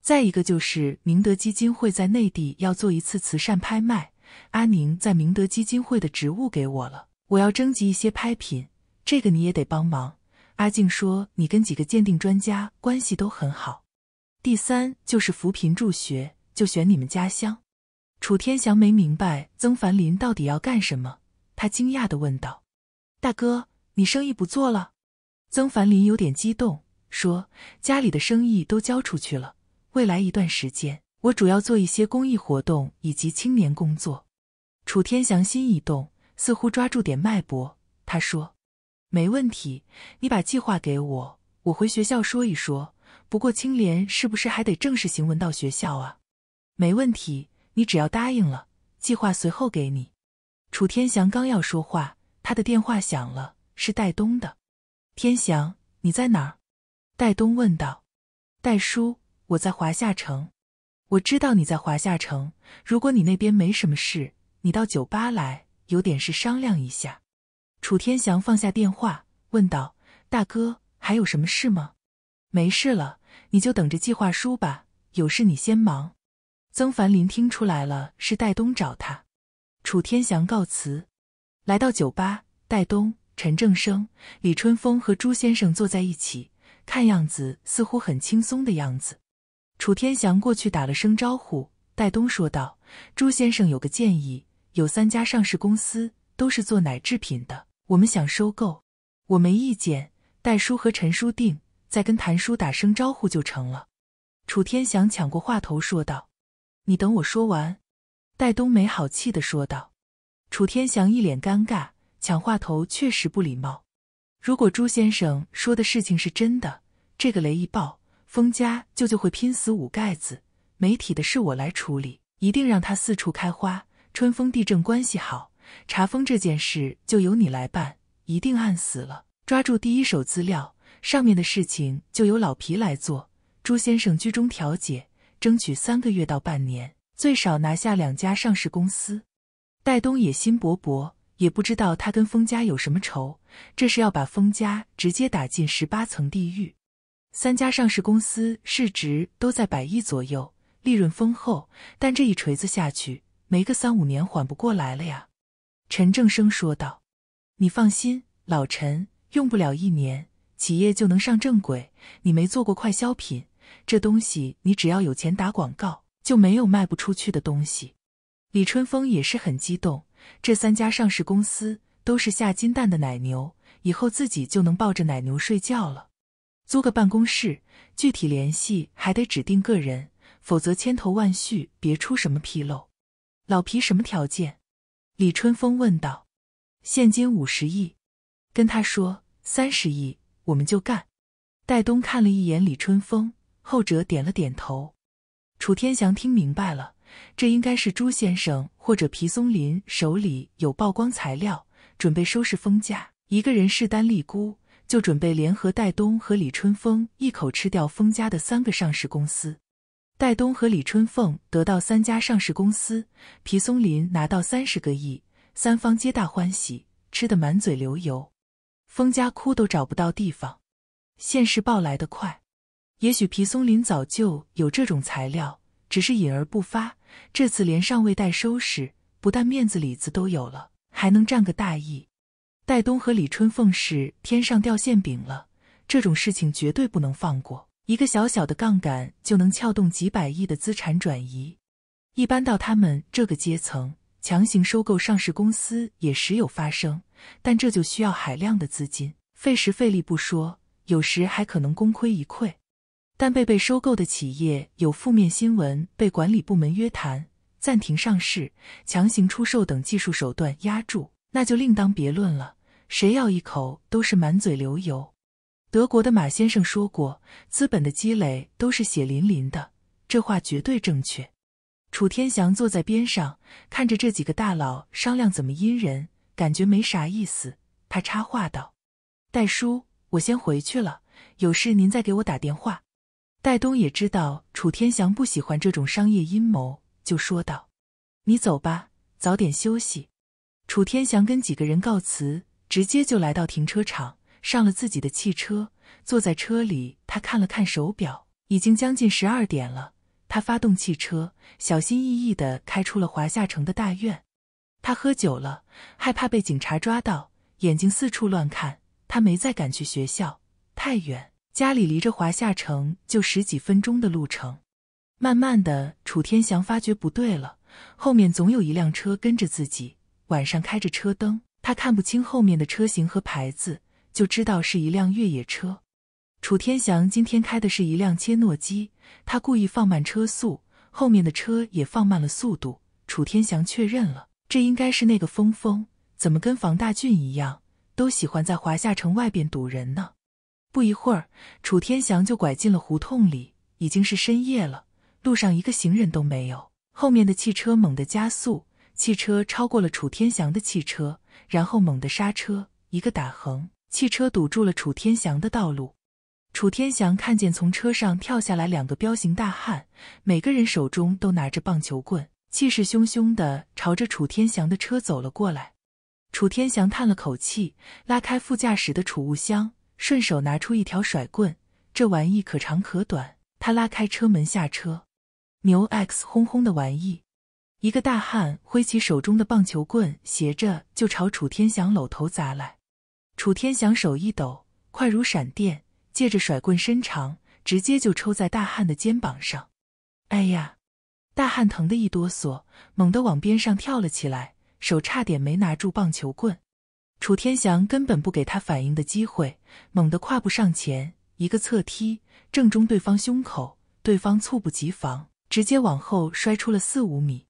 再一个就是明德基金会在内地要做一次慈善拍卖，阿宁在明德基金会的职务给我了，我要征集一些拍品，这个你也得帮忙。阿静说你跟几个鉴定专家关系都很好。第三就是扶贫助学，就选你们家乡。楚天祥没明白曾凡林到底要干什么。他惊讶的问道：“大哥，你生意不做了？”曾凡林有点激动，说：“家里的生意都交出去了，未来一段时间，我主要做一些公益活动以及青年工作。”楚天祥心一动，似乎抓住点脉搏，他说：“没问题，你把计划给我，我回学校说一说。不过青莲是不是还得正式行文到学校啊？”“没问题，你只要答应了，计划随后给你。”楚天祥刚要说话，他的电话响了，是戴东的。天祥，你在哪儿？戴东问道。戴叔，我在华夏城。我知道你在华夏城，如果你那边没什么事，你到酒吧来，有点事商量一下。楚天祥放下电话，问道：“大哥，还有什么事吗？”“没事了，你就等着计划书吧。有事你先忙。”曾凡林听出来了，是戴东找他。楚天祥告辞，来到酒吧，戴东、陈正生、李春风和朱先生坐在一起，看样子似乎很轻松的样子。楚天祥过去打了声招呼，戴东说道：“朱先生有个建议，有三家上市公司都是做奶制品的，我们想收购，我没意见。戴叔和陈叔定，再跟谭叔打声招呼就成了。”楚天祥抢过话头说道：“你等我说完。”戴东没好气的说道：“楚天祥一脸尴尬，抢话头确实不礼貌。如果朱先生说的事情是真的，这个雷一爆，封家舅就会拼死捂盖子。媒体的事我来处理，一定让他四处开花。春风地震关系好，查封这件事就由你来办，一定按死了，抓住第一手资料。上面的事情就由老皮来做，朱先生居中调解，争取三个月到半年。”最少拿下两家上市公司，戴东野心勃勃，也不知道他跟封家有什么仇，这是要把封家直接打进十八层地狱。三家上市公司市值都在百亿左右，利润丰厚，但这一锤子下去，没个三五年缓不过来了呀。”陈正生说道，“你放心，老陈用不了一年，企业就能上正轨。你没做过快消品，这东西你只要有钱打广告。”就没有卖不出去的东西。李春风也是很激动，这三家上市公司都是下金蛋的奶牛，以后自己就能抱着奶牛睡觉了。租个办公室，具体联系还得指定个人，否则千头万绪别出什么纰漏。老皮什么条件？李春风问道。现金五十亿，跟他说三十亿，我们就干。戴东看了一眼李春风，后者点了点头。楚天祥听明白了，这应该是朱先生或者皮松林手里有曝光材料，准备收拾封家。一个人势单力孤，就准备联合戴东和李春风一口吃掉封家的三个上市公司。戴东和李春凤得到三家上市公司，皮松林拿到三十个亿，三方皆大欢喜，吃得满嘴流油。封家哭都找不到地方。现世报来得快。也许皮松林早就有这种材料，只是隐而不发。这次连上位带收拾，不但面子里子都有了，还能占个大义。戴东和李春凤是天上掉馅饼了，这种事情绝对不能放过。一个小小的杠杆就能撬动几百亿的资产转移。一般到他们这个阶层，强行收购上市公司也时有发生，但这就需要海量的资金，费时费力不说，有时还可能功亏一篑。但被被收购的企业有负面新闻，被管理部门约谈、暂停上市、强行出售等技术手段压住，那就另当别论了。谁咬一口都是满嘴流油。德国的马先生说过：“资本的积累都是血淋淋的。”这话绝对正确。楚天祥坐在边上，看着这几个大佬商量怎么阴人，感觉没啥意思。他插话道：“戴叔，我先回去了，有事您再给我打电话。”戴东也知道楚天祥不喜欢这种商业阴谋，就说道：“你走吧，早点休息。”楚天祥跟几个人告辞，直接就来到停车场，上了自己的汽车。坐在车里，他看了看手表，已经将近十二点了。他发动汽车，小心翼翼地开出了华夏城的大院。他喝酒了，害怕被警察抓到，眼睛四处乱看。他没再敢去学校，太远。家里离着华夏城就十几分钟的路程，慢慢的，楚天祥发觉不对了，后面总有一辆车跟着自己，晚上开着车灯，他看不清后面的车型和牌子，就知道是一辆越野车。楚天祥今天开的是一辆切诺基，他故意放慢车速，后面的车也放慢了速度。楚天祥确认了，这应该是那个峰峰，怎么跟房大俊一样，都喜欢在华夏城外边堵人呢？不一会儿，楚天祥就拐进了胡同里。已经是深夜了，路上一个行人都没有。后面的汽车猛地加速，汽车超过了楚天祥的汽车，然后猛地刹车，一个打横，汽车堵住了楚天祥的道路。楚天祥看见从车上跳下来两个彪形大汉，每个人手中都拿着棒球棍，气势汹汹地朝着楚天祥的车走了过来。楚天祥叹了口气，拉开副驾驶的储物箱。顺手拿出一条甩棍，这玩意可长可短。他拉开车门下车，牛 x 轰轰的玩意。一个大汉挥起手中的棒球棍，斜着就朝楚天祥搂头砸来。楚天祥手一抖，快如闪电，借着甩棍伸长，直接就抽在大汉的肩膀上。哎呀！大汉疼得一哆嗦，猛地往边上跳了起来，手差点没拿住棒球棍。楚天祥根本不给他反应的机会，猛地跨步上前，一个侧踢正中对方胸口。对方猝不及防，直接往后摔出了四五米。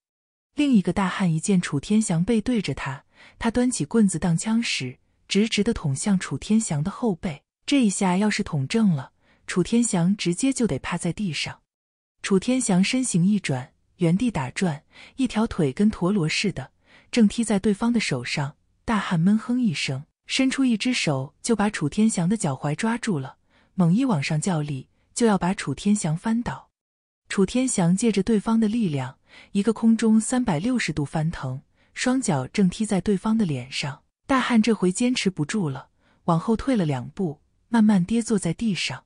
另一个大汉一见楚天祥背对着他，他端起棍子当枪使，直直的捅向楚天祥的后背。这一下要是捅正了，楚天祥直接就得趴在地上。楚天祥身形一转，原地打转，一条腿跟陀螺似的，正踢在对方的手上。大汉闷哼一声，伸出一只手就把楚天祥的脚踝抓住了，猛一往上较力，就要把楚天祥翻倒。楚天祥借着对方的力量，一个空中三百六十度翻腾，双脚正踢在对方的脸上。大汉这回坚持不住了，往后退了两步，慢慢跌坐在地上。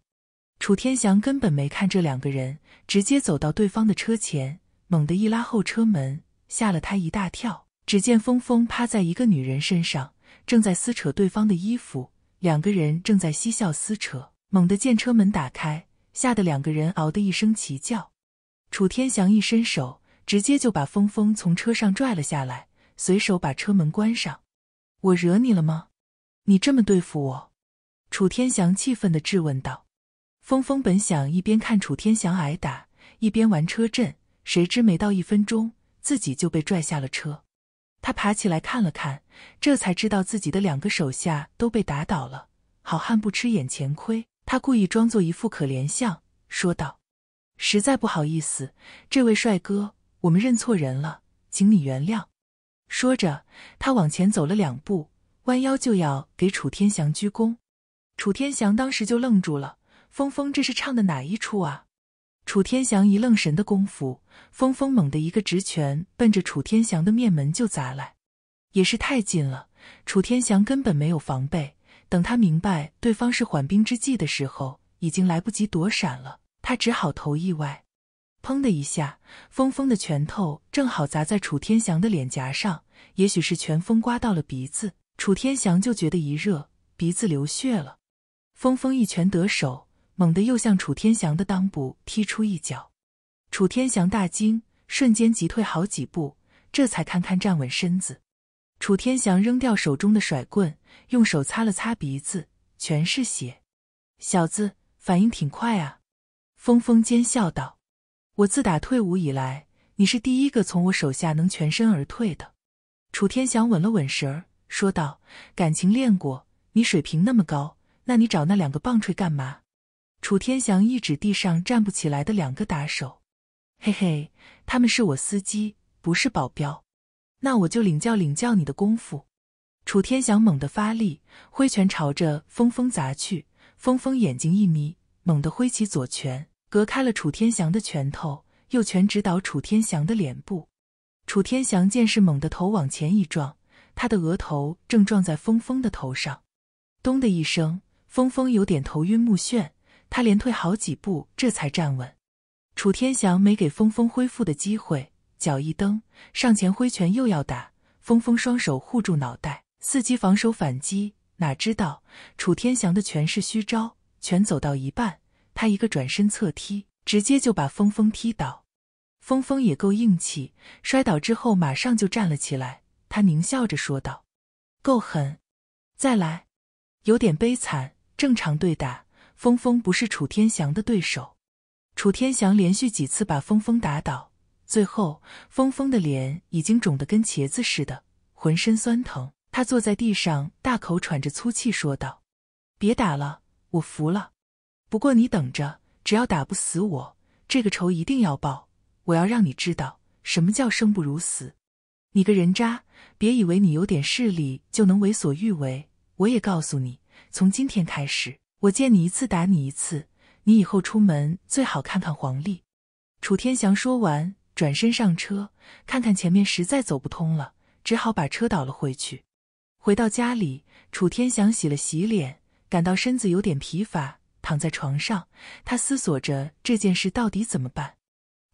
楚天祥根本没看这两个人，直接走到对方的车前，猛地一拉后车门，吓了他一大跳。只见峰峰趴在一个女人身上，正在撕扯对方的衣服，两个人正在嬉笑撕扯。猛地见车门打开，吓得两个人嗷的一声齐叫。楚天祥一伸手，直接就把峰峰从车上拽了下来，随手把车门关上。我惹你了吗？你这么对付我？楚天祥气愤地质问道。峰峰本想一边看楚天祥挨打，一边玩车震，谁知没到一分钟，自己就被拽下了车。他爬起来看了看，这才知道自己的两个手下都被打倒了。好汉不吃眼前亏，他故意装作一副可怜相，说道：“实在不好意思，这位帅哥，我们认错人了，请你原谅。”说着，他往前走了两步，弯腰就要给楚天祥鞠躬。楚天祥当时就愣住了：“峰峰，这是唱的哪一出啊？”楚天祥一愣神的功夫，峰峰猛的一个直拳奔着楚天祥的面门就砸来，也是太近了，楚天祥根本没有防备。等他明白对方是缓兵之计的时候，已经来不及躲闪了，他只好投意外。砰的一下，峰峰的拳头正好砸在楚天祥的脸颊上，也许是拳风刮到了鼻子，楚天祥就觉得一热，鼻子流血了。峰峰一拳得手。猛地又向楚天祥的裆部踢出一脚，楚天祥大惊，瞬间急退好几步，这才堪堪站稳身子。楚天祥扔掉手中的甩棍，用手擦了擦鼻子，全是血。小子，反应挺快啊！峰峰尖笑道：“我自打退伍以来，你是第一个从我手下能全身而退的。”楚天祥稳了稳神儿，说道：“感情练过？你水平那么高，那你找那两个棒槌干嘛？”楚天翔一指地上站不起来的两个打手，嘿嘿，他们是我司机，不是保镖。那我就领教领教你的功夫。楚天翔猛地发力，挥拳朝着峰峰砸去。峰峰眼睛一眯，猛地挥起左拳，隔开了楚天翔的拳头，右拳直捣楚天翔的脸部。楚天翔见势猛的头往前一撞，他的额头正撞在峰峰的头上，咚的一声，峰峰有点头晕目眩。他连退好几步，这才站稳。楚天翔没给峰峰恢复的机会，脚一蹬，上前挥拳又要打。峰峰双手护住脑袋，伺机防守反击。哪知道楚天翔的拳是虚招，拳走到一半，他一个转身侧踢，直接就把峰峰踢倒。峰峰也够硬气，摔倒之后马上就站了起来。他狞笑着说道：“够狠，再来，有点悲惨，正常对打。”峰峰不是楚天祥的对手，楚天祥连续几次把峰峰打倒，最后峰峰的脸已经肿得跟茄子似的，浑身酸疼。他坐在地上，大口喘着粗气，说道：“别打了，我服了。不过你等着，只要打不死我，这个仇一定要报。我要让你知道什么叫生不如死。你个人渣，别以为你有点势力就能为所欲为。我也告诉你，从今天开始。”我见你一次打你一次，你以后出门最好看看黄历。”楚天祥说完，转身上车，看看前面实在走不通了，只好把车倒了回去。回到家里，楚天祥洗了洗脸，感到身子有点疲乏，躺在床上，他思索着这件事到底怎么办。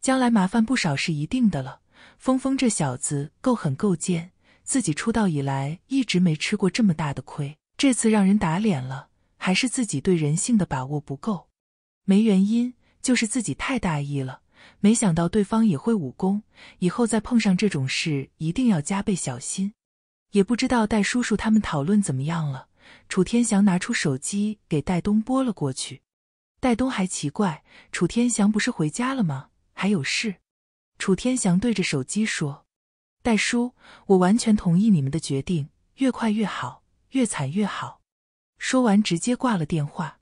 将来麻烦不少是一定的了。峰峰这小子够狠够贱，自己出道以来一直没吃过这么大的亏，这次让人打脸了。还是自己对人性的把握不够，没原因，就是自己太大意了，没想到对方也会武功。以后再碰上这种事，一定要加倍小心。也不知道戴叔叔他们讨论怎么样了。楚天祥拿出手机给戴东拨了过去。戴东还奇怪，楚天祥不是回家了吗？还有事？楚天祥对着手机说：“戴叔，我完全同意你们的决定，越快越好，越惨越好。”说完，直接挂了电话。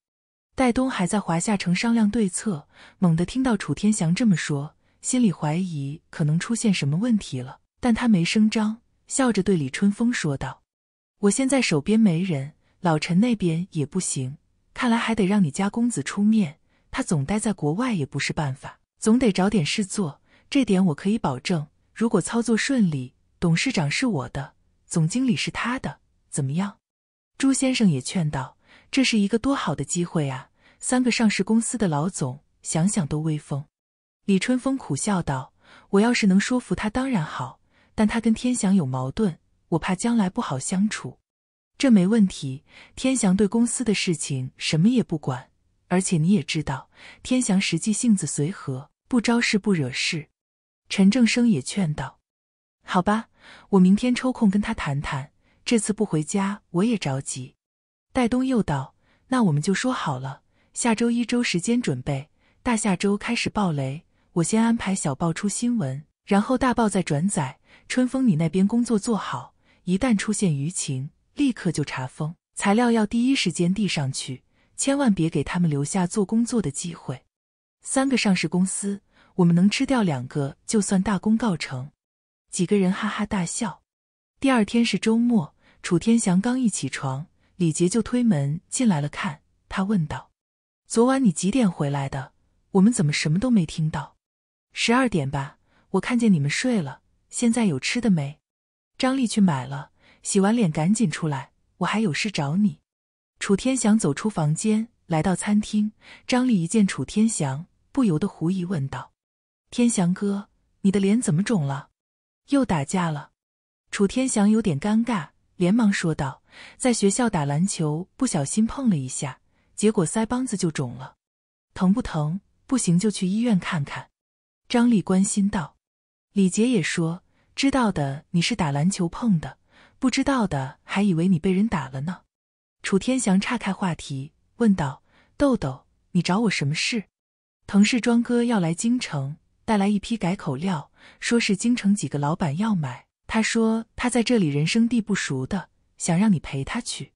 戴东还在华夏城商量对策，猛地听到楚天祥这么说，心里怀疑可能出现什么问题了，但他没声张，笑着对李春风说道：“我现在手边没人，老陈那边也不行，看来还得让你家公子出面。他总待在国外也不是办法，总得找点事做。这点我可以保证。如果操作顺利，董事长是我的，总经理是他的，怎么样？”朱先生也劝道：“这是一个多好的机会啊！三个上市公司的老总，想想都威风。”李春风苦笑道：“我要是能说服他，当然好。但他跟天祥有矛盾，我怕将来不好相处。”“这没问题，天祥对公司的事情什么也不管，而且你也知道，天祥实际性子随和，不招事不惹事。”陈正生也劝道：“好吧，我明天抽空跟他谈谈。”这次不回家，我也着急。戴东又道：“那我们就说好了，下周一周时间准备，大下周开始爆雷。我先安排小报出新闻，然后大报再转载。春风，你那边工作做好，一旦出现舆情，立刻就查封，材料要第一时间递上去，千万别给他们留下做工作的机会。三个上市公司，我们能吃掉两个，就算大功告成。”几个人哈哈大笑。第二天是周末。楚天祥刚一起床，李杰就推门进来了。看他问道：“昨晚你几点回来的？我们怎么什么都没听到？”“十二点吧，我看见你们睡了。现在有吃的没？”“张丽去买了。”“洗完脸赶紧出来，我还有事找你。”楚天祥走出房间，来到餐厅。张丽一见楚天祥，不由得狐疑问道：“天祥哥，你的脸怎么肿了？又打架了？”楚天祥有点尴尬。连忙说道：“在学校打篮球，不小心碰了一下，结果腮帮子就肿了，疼不疼？不行就去医院看看。”张丽关心道。李杰也说：“知道的你是打篮球碰的，不知道的还以为你被人打了呢。”楚天祥岔开话题问道：“豆豆，你找我什么事？”滕氏庄哥要来京城，带来一批改口料，说是京城几个老板要买。他说他在这里人生地不熟的，想让你陪他去。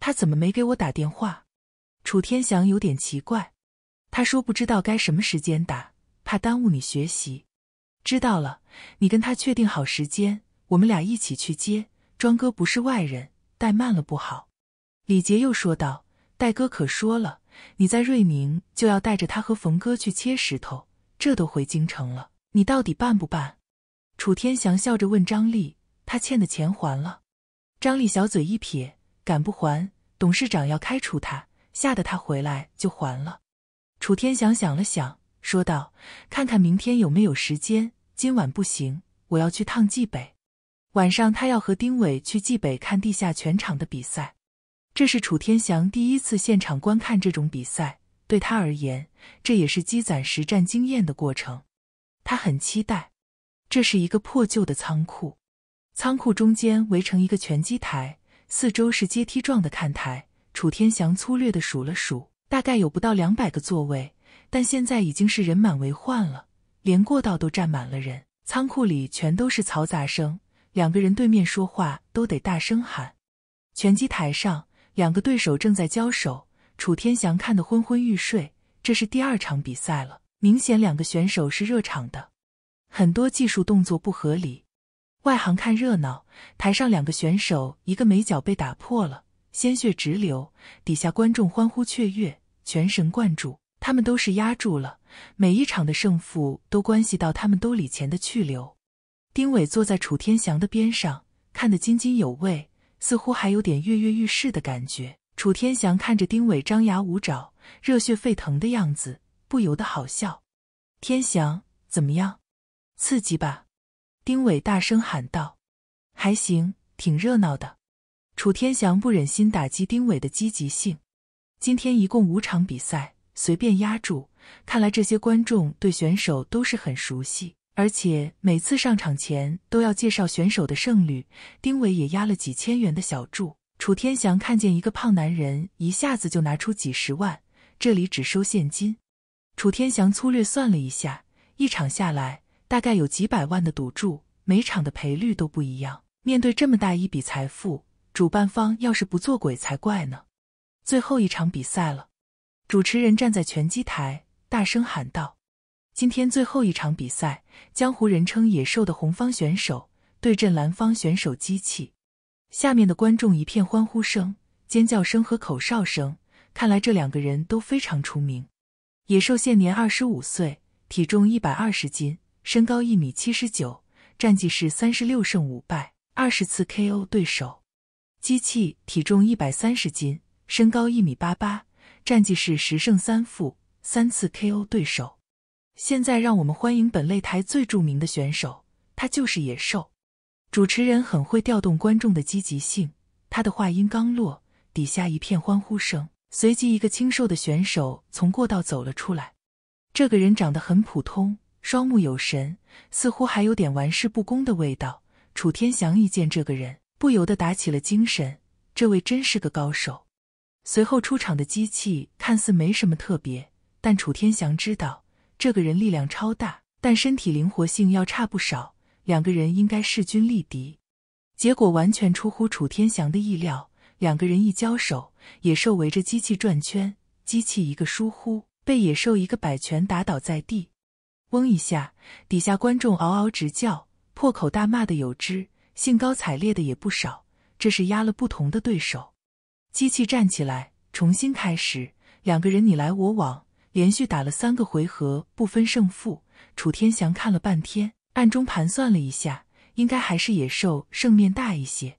他怎么没给我打电话？楚天祥有点奇怪。他说不知道该什么时间打，怕耽误你学习。知道了，你跟他确定好时间，我们俩一起去接庄哥，不是外人，怠慢了不好。李杰又说道：“戴哥可说了，你在瑞宁就要带着他和冯哥去切石头，这都回京城了，你到底办不办？”楚天祥笑着问张丽：“他欠的钱还了？”张丽小嘴一撇：“敢不还？董事长要开除他，吓得他回来就还了。”楚天祥想了想，说道：“看看明天有没有时间，今晚不行，我要去趟冀北。晚上他要和丁伟去冀北看地下全场的比赛。这是楚天祥第一次现场观看这种比赛，对他而言，这也是积攒实战经验的过程。他很期待。”这是一个破旧的仓库，仓库中间围成一个拳击台，四周是阶梯状的看台。楚天翔粗略的数了数，大概有不到两百个座位，但现在已经是人满为患了，连过道都站满了人。仓库里全都是嘈杂声，两个人对面说话都得大声喊。拳击台上，两个对手正在交手，楚天翔看得昏昏欲睡。这是第二场比赛了，明显两个选手是热场的。很多技术动作不合理，外行看热闹。台上两个选手，一个眉角被打破了，鲜血直流。底下观众欢呼雀跃，全神贯注。他们都是压住了，每一场的胜负都关系到他们兜里钱的去留。丁伟坐在楚天祥的边上，看得津津有味，似乎还有点跃跃欲试的感觉。楚天祥看着丁伟张牙舞爪、热血沸腾的样子，不由得好笑。天祥，怎么样？刺激吧！丁伟大声喊道：“还行，挺热闹的。”楚天祥不忍心打击丁伟的积极性。今天一共五场比赛，随便压注。看来这些观众对选手都是很熟悉，而且每次上场前都要介绍选手的胜率。丁伟也压了几千元的小注。楚天祥看见一个胖男人一下子就拿出几十万，这里只收现金。楚天祥粗略算了一下，一场下来。大概有几百万的赌注，每场的赔率都不一样。面对这么大一笔财富，主办方要是不做鬼才怪呢。最后一场比赛了，主持人站在拳击台，大声喊道：“今天最后一场比赛，江湖人称野兽的红方选手对阵蓝方选手机器。”下面的观众一片欢呼声、尖叫声和口哨声。看来这两个人都非常出名。野兽现年二十五岁，体重一百二十斤。身高一米七十九，战绩是三十六胜五败，二十次 KO 对手。机器体重一百三十斤，身高一米八八，战绩是十胜三负，三次 KO 对手。现在让我们欢迎本擂台最著名的选手，他就是野兽。主持人很会调动观众的积极性，他的话音刚落，底下一片欢呼声。随即，一个清瘦的选手从过道走了出来。这个人长得很普通。双目有神，似乎还有点玩世不恭的味道。楚天翔一见这个人，不由得打起了精神。这位真是个高手。随后出场的机器看似没什么特别，但楚天祥知道，这个人力量超大，但身体灵活性要差不少。两个人应该势均力敌。结果完全出乎楚天祥的意料，两个人一交手，野兽围着机器转圈，机器一个疏忽，被野兽一个摆拳打倒在地。嗡一下，底下观众嗷嗷直叫，破口大骂的有之，兴高采烈的也不少。这是压了不同的对手，机器站起来，重新开始。两个人你来我往，连续打了三个回合，不分胜负。楚天翔看了半天，暗中盘算了一下，应该还是野兽胜面大一些。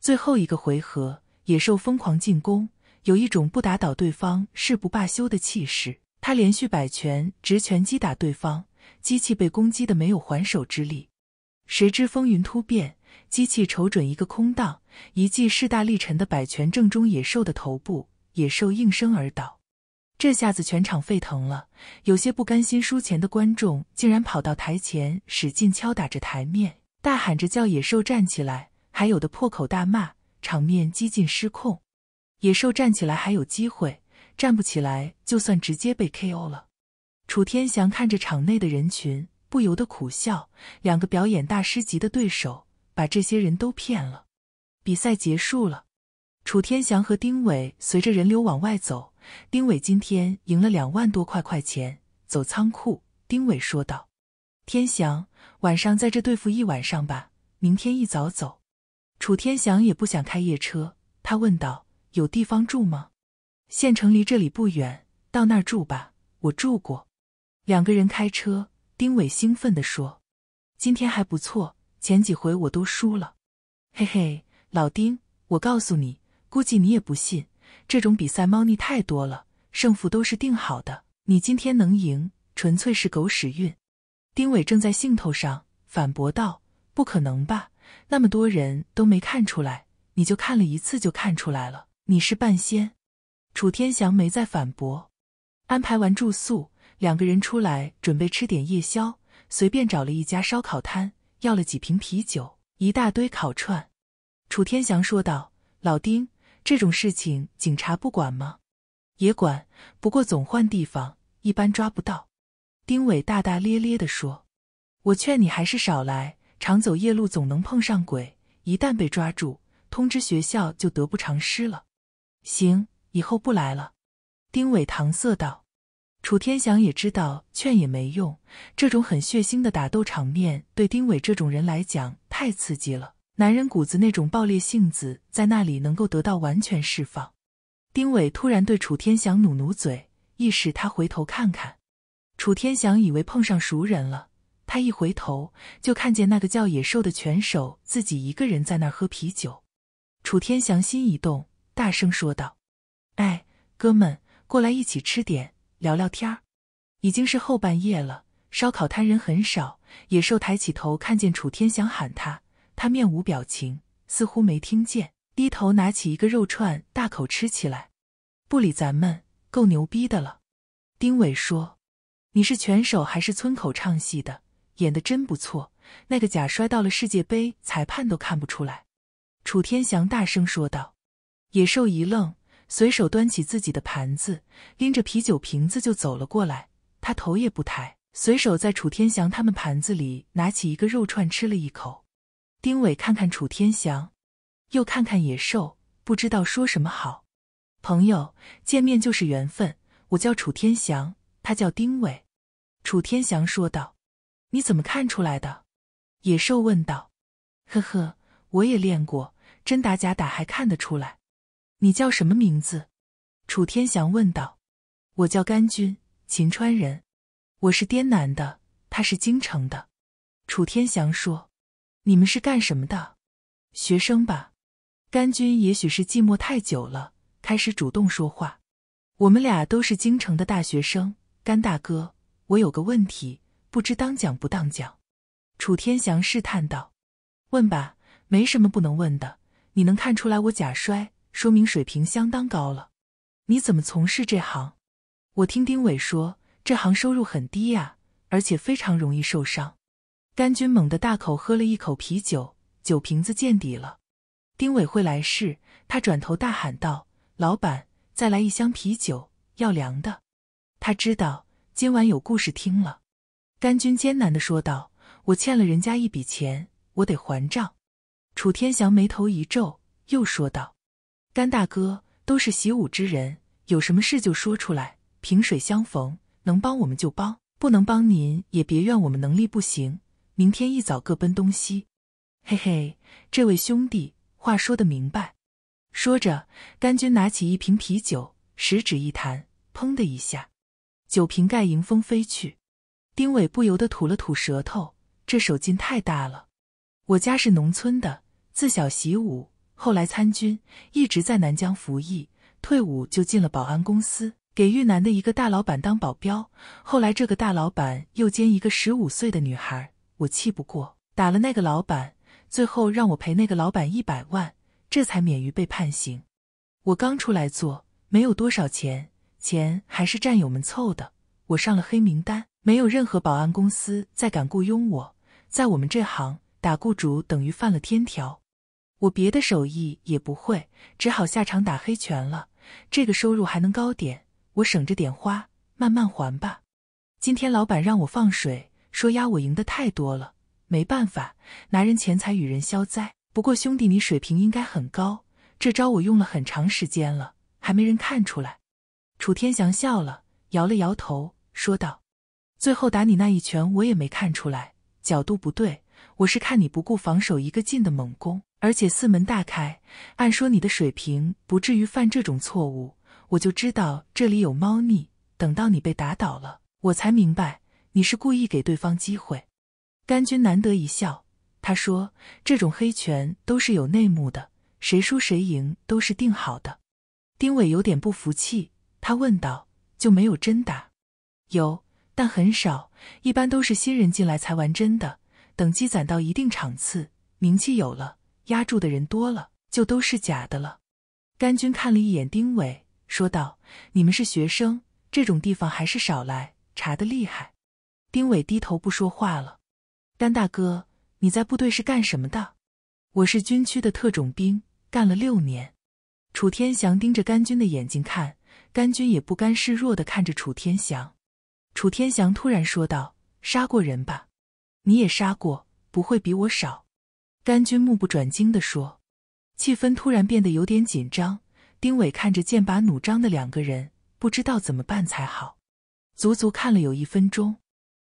最后一个回合，野兽疯狂进攻，有一种不打倒对方誓不罢休的气势。他连续摆拳、直拳击打对方。机器被攻击的没有还手之力，谁知风云突变，机器瞅准一个空档，一记势大力沉的摆拳正中野兽的头部，野兽应声而倒。这下子全场沸腾了，有些不甘心输钱的观众竟然跑到台前，使劲敲打着台面，大喊着叫野兽站起来，还有的破口大骂，场面几近失控。野兽站起来还有机会，站不起来就算直接被 K.O. 了。楚天祥看着场内的人群，不由得苦笑。两个表演大师级的对手，把这些人都骗了。比赛结束了，楚天祥和丁伟随着人流往外走。丁伟今天赢了两万多块块钱，走仓库。丁伟说道：“天祥，晚上在这对付一晚上吧，明天一早走。”楚天祥也不想开夜车，他问道：“有地方住吗？”县城离这里不远，到那儿住吧，我住过。两个人开车，丁伟兴奋的说：“今天还不错，前几回我都输了，嘿嘿，老丁，我告诉你，估计你也不信，这种比赛猫腻太多了，胜负都是定好的，你今天能赢，纯粹是狗屎运。”丁伟正在兴头上，反驳道：“不可能吧，那么多人都没看出来，你就看了一次就看出来了，你是半仙。”楚天祥没再反驳，安排完住宿。两个人出来准备吃点夜宵，随便找了一家烧烤摊，要了几瓶啤酒，一大堆烤串。楚天祥说道：“老丁，这种事情警察不管吗？”“也管，不过总换地方，一般抓不到。”丁伟大大咧咧的说：“我劝你还是少来，常走夜路总能碰上鬼，一旦被抓住，通知学校就得不偿失了。”“行，以后不来了。”丁伟搪塞道。楚天祥也知道劝也没用，这种很血腥的打斗场面，对丁伟这种人来讲太刺激了。男人骨子那种暴烈性子在那里能够得到完全释放。丁伟突然对楚天祥努努嘴，意识他回头看看。楚天祥以为碰上熟人了，他一回头就看见那个叫野兽的拳手自己一个人在那儿喝啤酒。楚天祥心一动，大声说道：“哎，哥们，过来一起吃点。”聊聊天儿，已经是后半夜了。烧烤摊人很少，野兽抬起头看见楚天祥喊他，他面无表情，似乎没听见，低头拿起一个肉串，大口吃起来，不理咱们，够牛逼的了。丁伟说：“你是拳手还是村口唱戏的？演的真不错，那个假摔到了世界杯，裁判都看不出来。”楚天祥大声说道。野兽一愣。随手端起自己的盘子，拎着啤酒瓶子就走了过来。他头也不抬，随手在楚天祥他们盘子里拿起一个肉串吃了一口。丁伟看看楚天祥，又看看野兽，不知道说什么好。朋友见面就是缘分，我叫楚天祥，他叫丁伟。楚天祥说道：“你怎么看出来的？”野兽问道：“呵呵，我也练过，真打假打还看得出来。”你叫什么名字？楚天祥问道。我叫甘军，秦川人。我是滇南的，他是京城的。楚天祥说：“你们是干什么的？学生吧？”甘军也许是寂寞太久了，开始主动说话。我们俩都是京城的大学生，甘大哥，我有个问题，不知当讲不当讲？楚天祥试探道：“问吧，没什么不能问的。你能看出来我假摔？”说明水平相当高了，你怎么从事这行？我听丁伟说这行收入很低呀，而且非常容易受伤。甘军猛地大口喝了一口啤酒，酒瓶子见底了。丁伟会来事，他转头大喊道：“老板，再来一箱啤酒，要凉的。”他知道今晚有故事听了。甘军艰难地说道：“我欠了人家一笔钱，我得还账。”楚天祥眉头一皱，又说道。甘大哥，都是习武之人，有什么事就说出来。萍水相逢，能帮我们就帮，不能帮您也别怨我们能力不行。明天一早各奔东西。嘿嘿，这位兄弟，话说的明白。说着，甘军拿起一瓶啤酒，食指一弹，砰的一下，酒瓶盖迎风飞去。丁伟不由得吐了吐舌头，这手劲太大了。我家是农村的，自小习武。后来参军，一直在南疆服役。退伍就进了保安公司，给豫南的一个大老板当保镖。后来这个大老板又奸一个十五岁的女孩，我气不过，打了那个老板。最后让我赔那个老板一百万，这才免于被判刑。我刚出来做，没有多少钱，钱还是战友们凑的。我上了黑名单，没有任何保安公司再敢雇佣我。在我们这行，打雇主等于犯了天条。我别的手艺也不会，只好下场打黑拳了。这个收入还能高点，我省着点花，慢慢还吧。今天老板让我放水，说压我赢的太多了，没办法，拿人钱财与人消灾。不过兄弟，你水平应该很高，这招我用了很长时间了，还没人看出来。楚天祥笑了，摇了摇头，说道：“最后打你那一拳，我也没看出来，角度不对。我是看你不顾防守，一个劲的猛攻。”而且四门大开，按说你的水平不至于犯这种错误，我就知道这里有猫腻。等到你被打倒了，我才明白你是故意给对方机会。甘军难得一笑，他说：“这种黑拳都是有内幕的，谁输谁赢都是定好的。”丁伟有点不服气，他问道：“就没有真打？有，但很少，一般都是新人进来才玩真的，等积攒到一定场次，名气有了。”压住的人多了，就都是假的了。甘军看了一眼丁伟，说道：“你们是学生，这种地方还是少来，查的厉害。”丁伟低头不说话了。甘大哥，你在部队是干什么的？我是军区的特种兵，干了六年。楚天祥盯着甘军的眼睛看，甘军也不甘示弱的看着楚天祥。楚天祥突然说道：“杀过人吧？你也杀过，不会比我少。”甘军目不转睛的说，气氛突然变得有点紧张。丁伟看着剑拔弩张的两个人，不知道怎么办才好，足足看了有一分钟。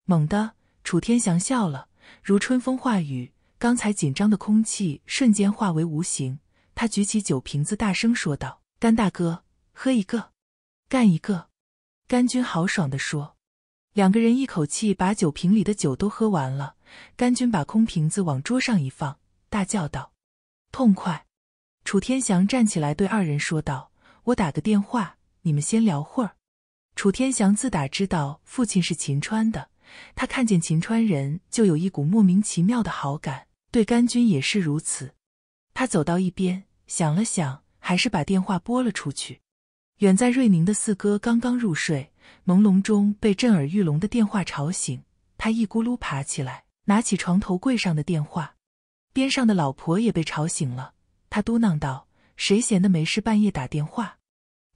猛地，楚天祥笑了，如春风化雨，刚才紧张的空气瞬间化为无形。他举起酒瓶子，大声说道：“甘大哥，喝一个，干一个！”甘军豪爽的说，两个人一口气把酒瓶里的酒都喝完了。甘军把空瓶子往桌上一放。大叫道：“痛快！”楚天祥站起来对二人说道：“我打个电话，你们先聊会儿。”楚天祥自打知道父亲是秦川的，他看见秦川人就有一股莫名其妙的好感，对甘军也是如此。他走到一边，想了想，还是把电话拨了出去。远在瑞宁的四哥刚刚入睡，朦胧中被震耳欲聋的电话吵醒，他一咕噜爬起来，拿起床头柜上的电话。边上的老婆也被吵醒了，他嘟囔道：“谁闲的没事半夜打电话？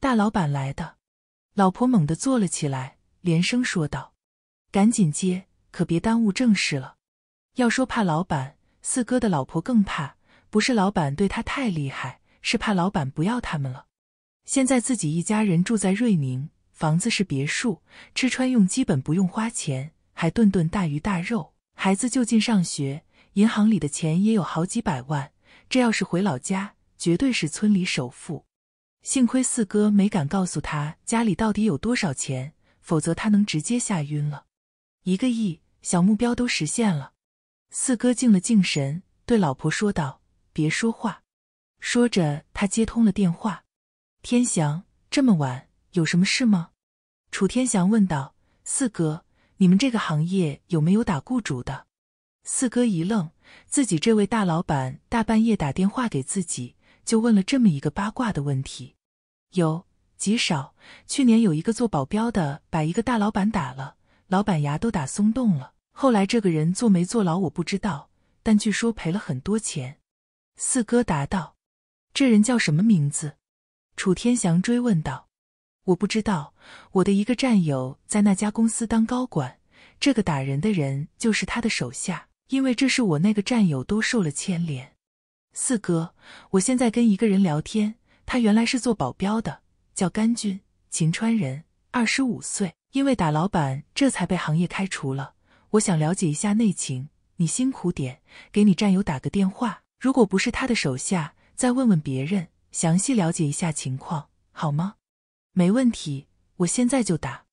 大老板来的？”老婆猛地坐了起来，连声说道：“赶紧接，可别耽误正事了。”要说怕老板，四哥的老婆更怕，不是老板对他太厉害，是怕老板不要他们了。现在自己一家人住在瑞宁，房子是别墅，吃穿用基本不用花钱，还顿顿大鱼大肉，孩子就近上学。银行里的钱也有好几百万，这要是回老家，绝对是村里首富。幸亏四哥没敢告诉他家里到底有多少钱，否则他能直接吓晕了。一个亿，小目标都实现了。四哥静了静神，对老婆说道：“别说话。”说着，他接通了电话。“天祥，这么晚有什么事吗？”楚天祥问道。“四哥，你们这个行业有没有打雇主的？”四哥一愣，自己这位大老板大半夜打电话给自己，就问了这么一个八卦的问题。有极少，去年有一个做保镖的把一个大老板打了，老板牙都打松动了。后来这个人坐没坐牢我不知道，但据说赔了很多钱。四哥答道：“这人叫什么名字？”楚天祥追问道：“我不知道，我的一个战友在那家公司当高管，这个打人的人就是他的手下。”因为这是我那个战友都受了牵连，四哥，我现在跟一个人聊天，他原来是做保镖的，叫甘军，秦川人，二十五岁，因为打老板，这才被行业开除了。我想了解一下内情，你辛苦点，给你战友打个电话，如果不是他的手下，再问问别人，详细了解一下情况，好吗？没问题，我现在就打。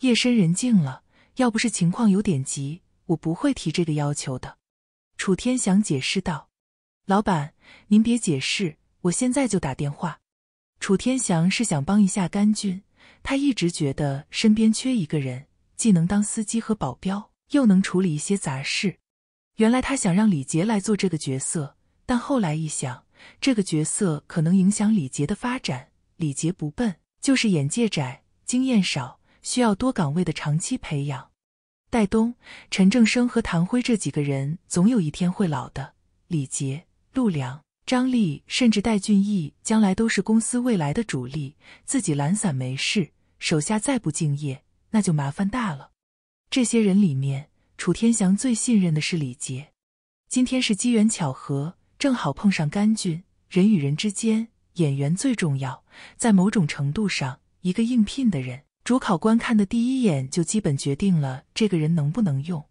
夜深人静了，要不是情况有点急。我不会提这个要求的，楚天祥解释道：“老板，您别解释，我现在就打电话。”楚天祥是想帮一下甘俊，他一直觉得身边缺一个人，既能当司机和保镖，又能处理一些杂事。原来他想让李杰来做这个角色，但后来一想，这个角色可能影响李杰的发展。李杰不笨，就是眼界窄，经验少，需要多岗位的长期培养。戴东、陈正生和谭辉这几个人总有一天会老的。李杰、陆良、张力，甚至戴俊义，将来都是公司未来的主力。自己懒散没事，手下再不敬业，那就麻烦大了。这些人里面，楚天祥最信任的是李杰。今天是机缘巧合，正好碰上甘俊。人与人之间，演员最重要。在某种程度上，一个应聘的人。主考官看的第一眼就基本决定了这个人能不能用。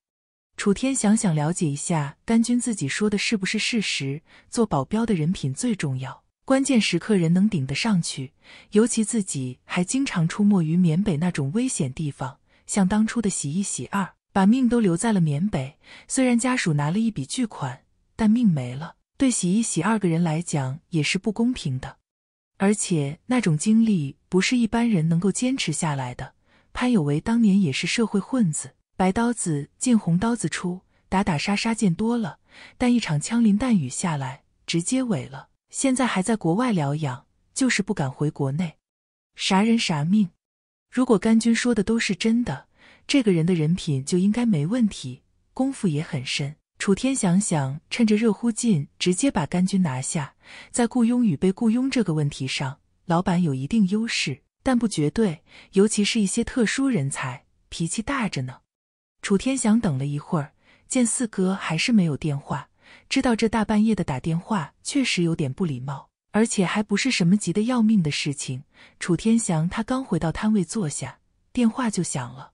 楚天想想了解一下甘军自己说的是不是事实。做保镖的人品最重要，关键时刻人能顶得上去。尤其自己还经常出没于缅北那种危险地方，像当初的洗一洗二，把命都留在了缅北。虽然家属拿了一笔巨款，但命没了，对洗一洗二个人来讲也是不公平的。而且那种经历不是一般人能够坚持下来的。潘有为当年也是社会混子，白刀子进红刀子出，打打杀杀见多了。但一场枪林弹雨下来，直接萎了，现在还在国外疗养，就是不敢回国内。啥人啥命。如果甘军说的都是真的，这个人的人品就应该没问题，功夫也很深。楚天想想，趁着热乎劲，直接把甘军拿下。在雇佣与被雇佣这个问题上，老板有一定优势，但不绝对，尤其是一些特殊人才，脾气大着呢。楚天祥等了一会儿，见四哥还是没有电话，知道这大半夜的打电话确实有点不礼貌，而且还不是什么急得要命的事情。楚天祥他刚回到摊位坐下，电话就响了。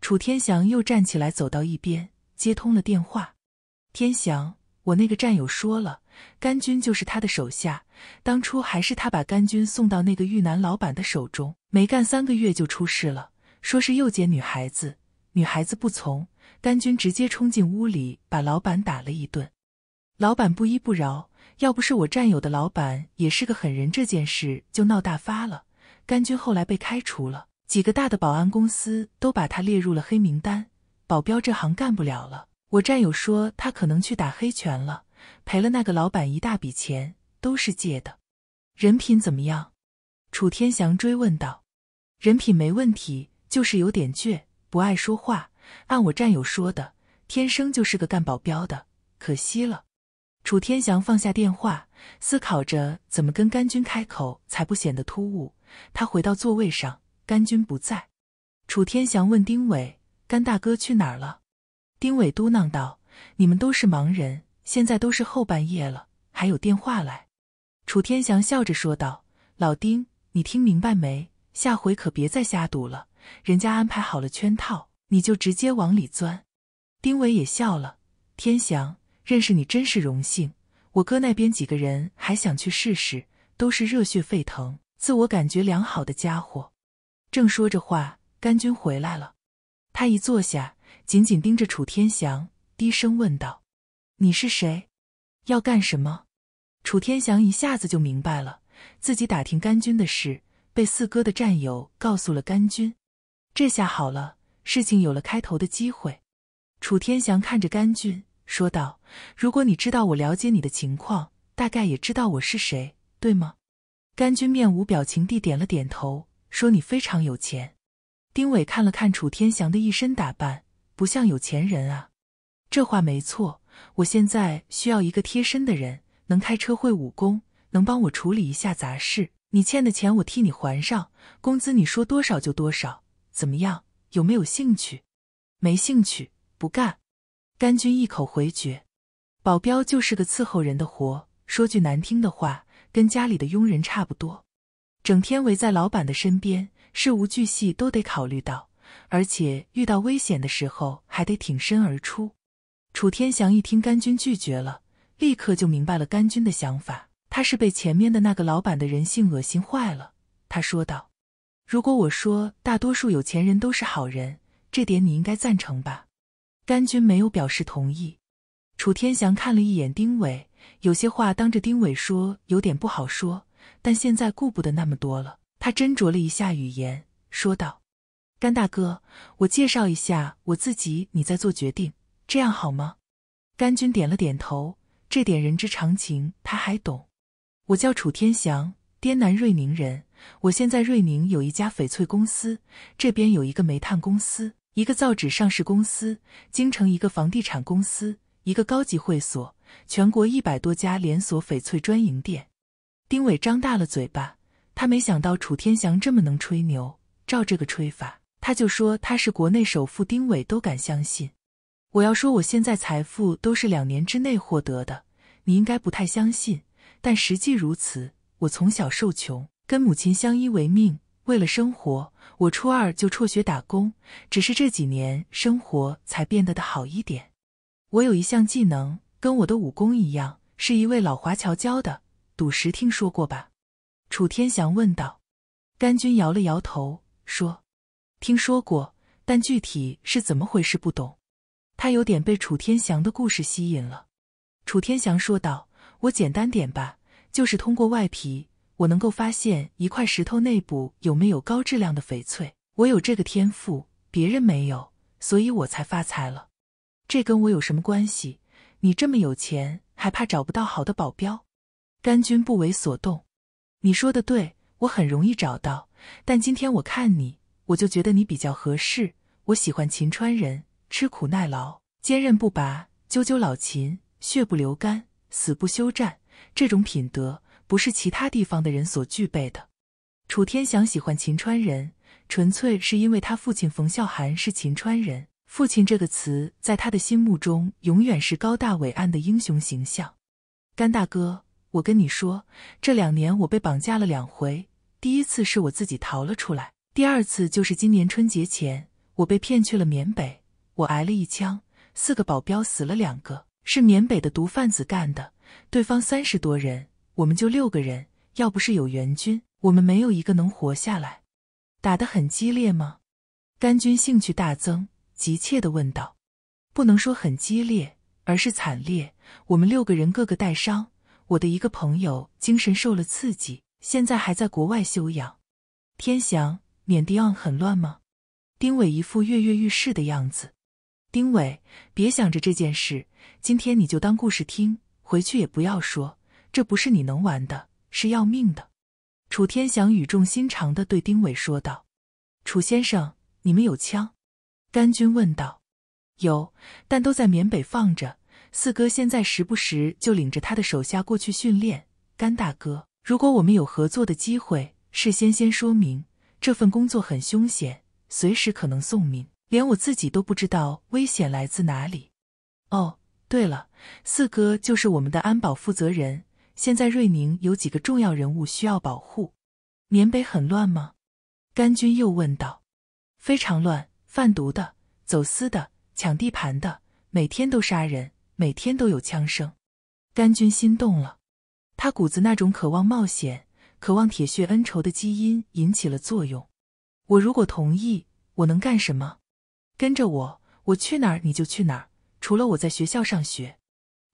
楚天祥又站起来走到一边，接通了电话。天祥。我那个战友说了，甘军就是他的手下，当初还是他把甘军送到那个豫南老板的手中，没干三个月就出事了，说是诱奸女孩子，女孩子不从，甘军直接冲进屋里把老板打了一顿，老板不依不饶，要不是我战友的老板也是个狠人，这件事就闹大发了。甘军后来被开除了，几个大的保安公司都把他列入了黑名单，保镖这行干不了了。我战友说他可能去打黑拳了，赔了那个老板一大笔钱，都是借的。人品怎么样？楚天祥追问道。人品没问题，就是有点倔，不爱说话。按我战友说的，天生就是个干保镖的，可惜了。楚天祥放下电话，思考着怎么跟甘军开口才不显得突兀。他回到座位上，甘军不在。楚天祥问丁伟：“甘大哥去哪儿了？”丁伟嘟囔道：“你们都是盲人，现在都是后半夜了，还有电话来。”楚天祥笑着说道：“老丁，你听明白没？下回可别再瞎赌了，人家安排好了圈套，你就直接往里钻。”丁伟也笑了：“天祥，认识你真是荣幸。我哥那边几个人还想去试试，都是热血沸腾、自我感觉良好的家伙。”正说着话，甘军回来了。他一坐下。紧紧盯着楚天祥，低声问道：“你是谁？要干什么？”楚天祥一下子就明白了，自己打听甘军的事被四哥的战友告诉了甘军，这下好了，事情有了开头的机会。楚天祥看着甘军说道：“如果你知道我了解你的情况，大概也知道我是谁，对吗？”甘军面无表情地点了点头，说：“你非常有钱。”丁伟看了看楚天祥的一身打扮。不像有钱人啊，这话没错。我现在需要一个贴身的人，能开车，会武功，能帮我处理一下杂事。你欠的钱我替你还上，工资你说多少就多少，怎么样？有没有兴趣？没兴趣，不干。甘军一口回绝。保镖就是个伺候人的活，说句难听的话，跟家里的佣人差不多，整天围在老板的身边，事无巨细都得考虑到。而且遇到危险的时候还得挺身而出。楚天祥一听甘军拒绝了，立刻就明白了甘军的想法。他是被前面的那个老板的人性恶心坏了。他说道：“如果我说大多数有钱人都是好人，这点你应该赞成吧？”甘军没有表示同意。楚天祥看了一眼丁伟，有些话当着丁伟说有点不好说，但现在顾不得那么多了。他斟酌了一下语言，说道。甘大哥，我介绍一下我自己，你在做决定，这样好吗？甘军点了点头，这点人之常情，他还懂。我叫楚天祥，滇南瑞宁人。我现在瑞宁有一家翡翠公司，这边有一个煤炭公司，一个造纸上市公司，京城一个房地产公司，一个高级会所，全国一百多家连锁翡翠专营店。丁伟张大了嘴巴，他没想到楚天祥这么能吹牛，照这个吹法。他就说他是国内首富，丁伟都敢相信。我要说我现在财富都是两年之内获得的，你应该不太相信，但实际如此。我从小受穷，跟母亲相依为命，为了生活，我初二就辍学打工。只是这几年生活才变得的好一点。我有一项技能，跟我的武功一样，是一位老华侨教的。赌石听说过吧？楚天祥问道。甘军摇了摇头说。听说过，但具体是怎么回事不懂。他有点被楚天祥的故事吸引了。楚天祥说道：“我简单点吧，就是通过外皮，我能够发现一块石头内部有没有高质量的翡翠。我有这个天赋，别人没有，所以我才发财了。这跟我有什么关系？你这么有钱，还怕找不到好的保镖？”甘军不为所动。“你说的对，我很容易找到，但今天我看你。”我就觉得你比较合适。我喜欢秦川人，吃苦耐劳，坚韧不拔，赳赳老秦，血不流干，死不休战，这种品德不是其他地方的人所具备的。楚天祥喜欢秦川人，纯粹是因为他父亲冯孝涵是秦川人。父亲这个词在他的心目中永远是高大伟岸的英雄形象。甘大哥，我跟你说，这两年我被绑架了两回，第一次是我自己逃了出来。第二次就是今年春节前，我被骗去了缅北，我挨了一枪，四个保镖死了两个，是缅北的毒贩子干的。对方三十多人，我们就六个人，要不是有援军，我们没有一个能活下来。打得很激烈吗？甘军兴趣大增，急切地问道。不能说很激烈，而是惨烈。我们六个人个个带伤，我的一个朋友精神受了刺激，现在还在国外休养。天祥。缅甸很乱吗？丁伟一副跃跃欲试的样子。丁伟，别想着这件事，今天你就当故事听，回去也不要说，这不是你能玩的，是要命的。楚天祥语重心长的对丁伟说道：“楚先生，你们有枪？”甘军问道：“有，但都在缅北放着。四哥现在时不时就领着他的手下过去训练。甘大哥，如果我们有合作的机会，事先先说明。”这份工作很凶险，随时可能送命，连我自己都不知道危险来自哪里。哦，对了，四哥就是我们的安保负责人。现在瑞宁有几个重要人物需要保护。缅北很乱吗？甘军又问道。非常乱，贩毒的、走私的、抢地盘的，每天都杀人，每天都有枪声。甘军心动了，他骨子那种渴望冒险。渴望铁血恩仇的基因引起了作用。我如果同意，我能干什么？跟着我，我去哪儿你就去哪儿。除了我在学校上学。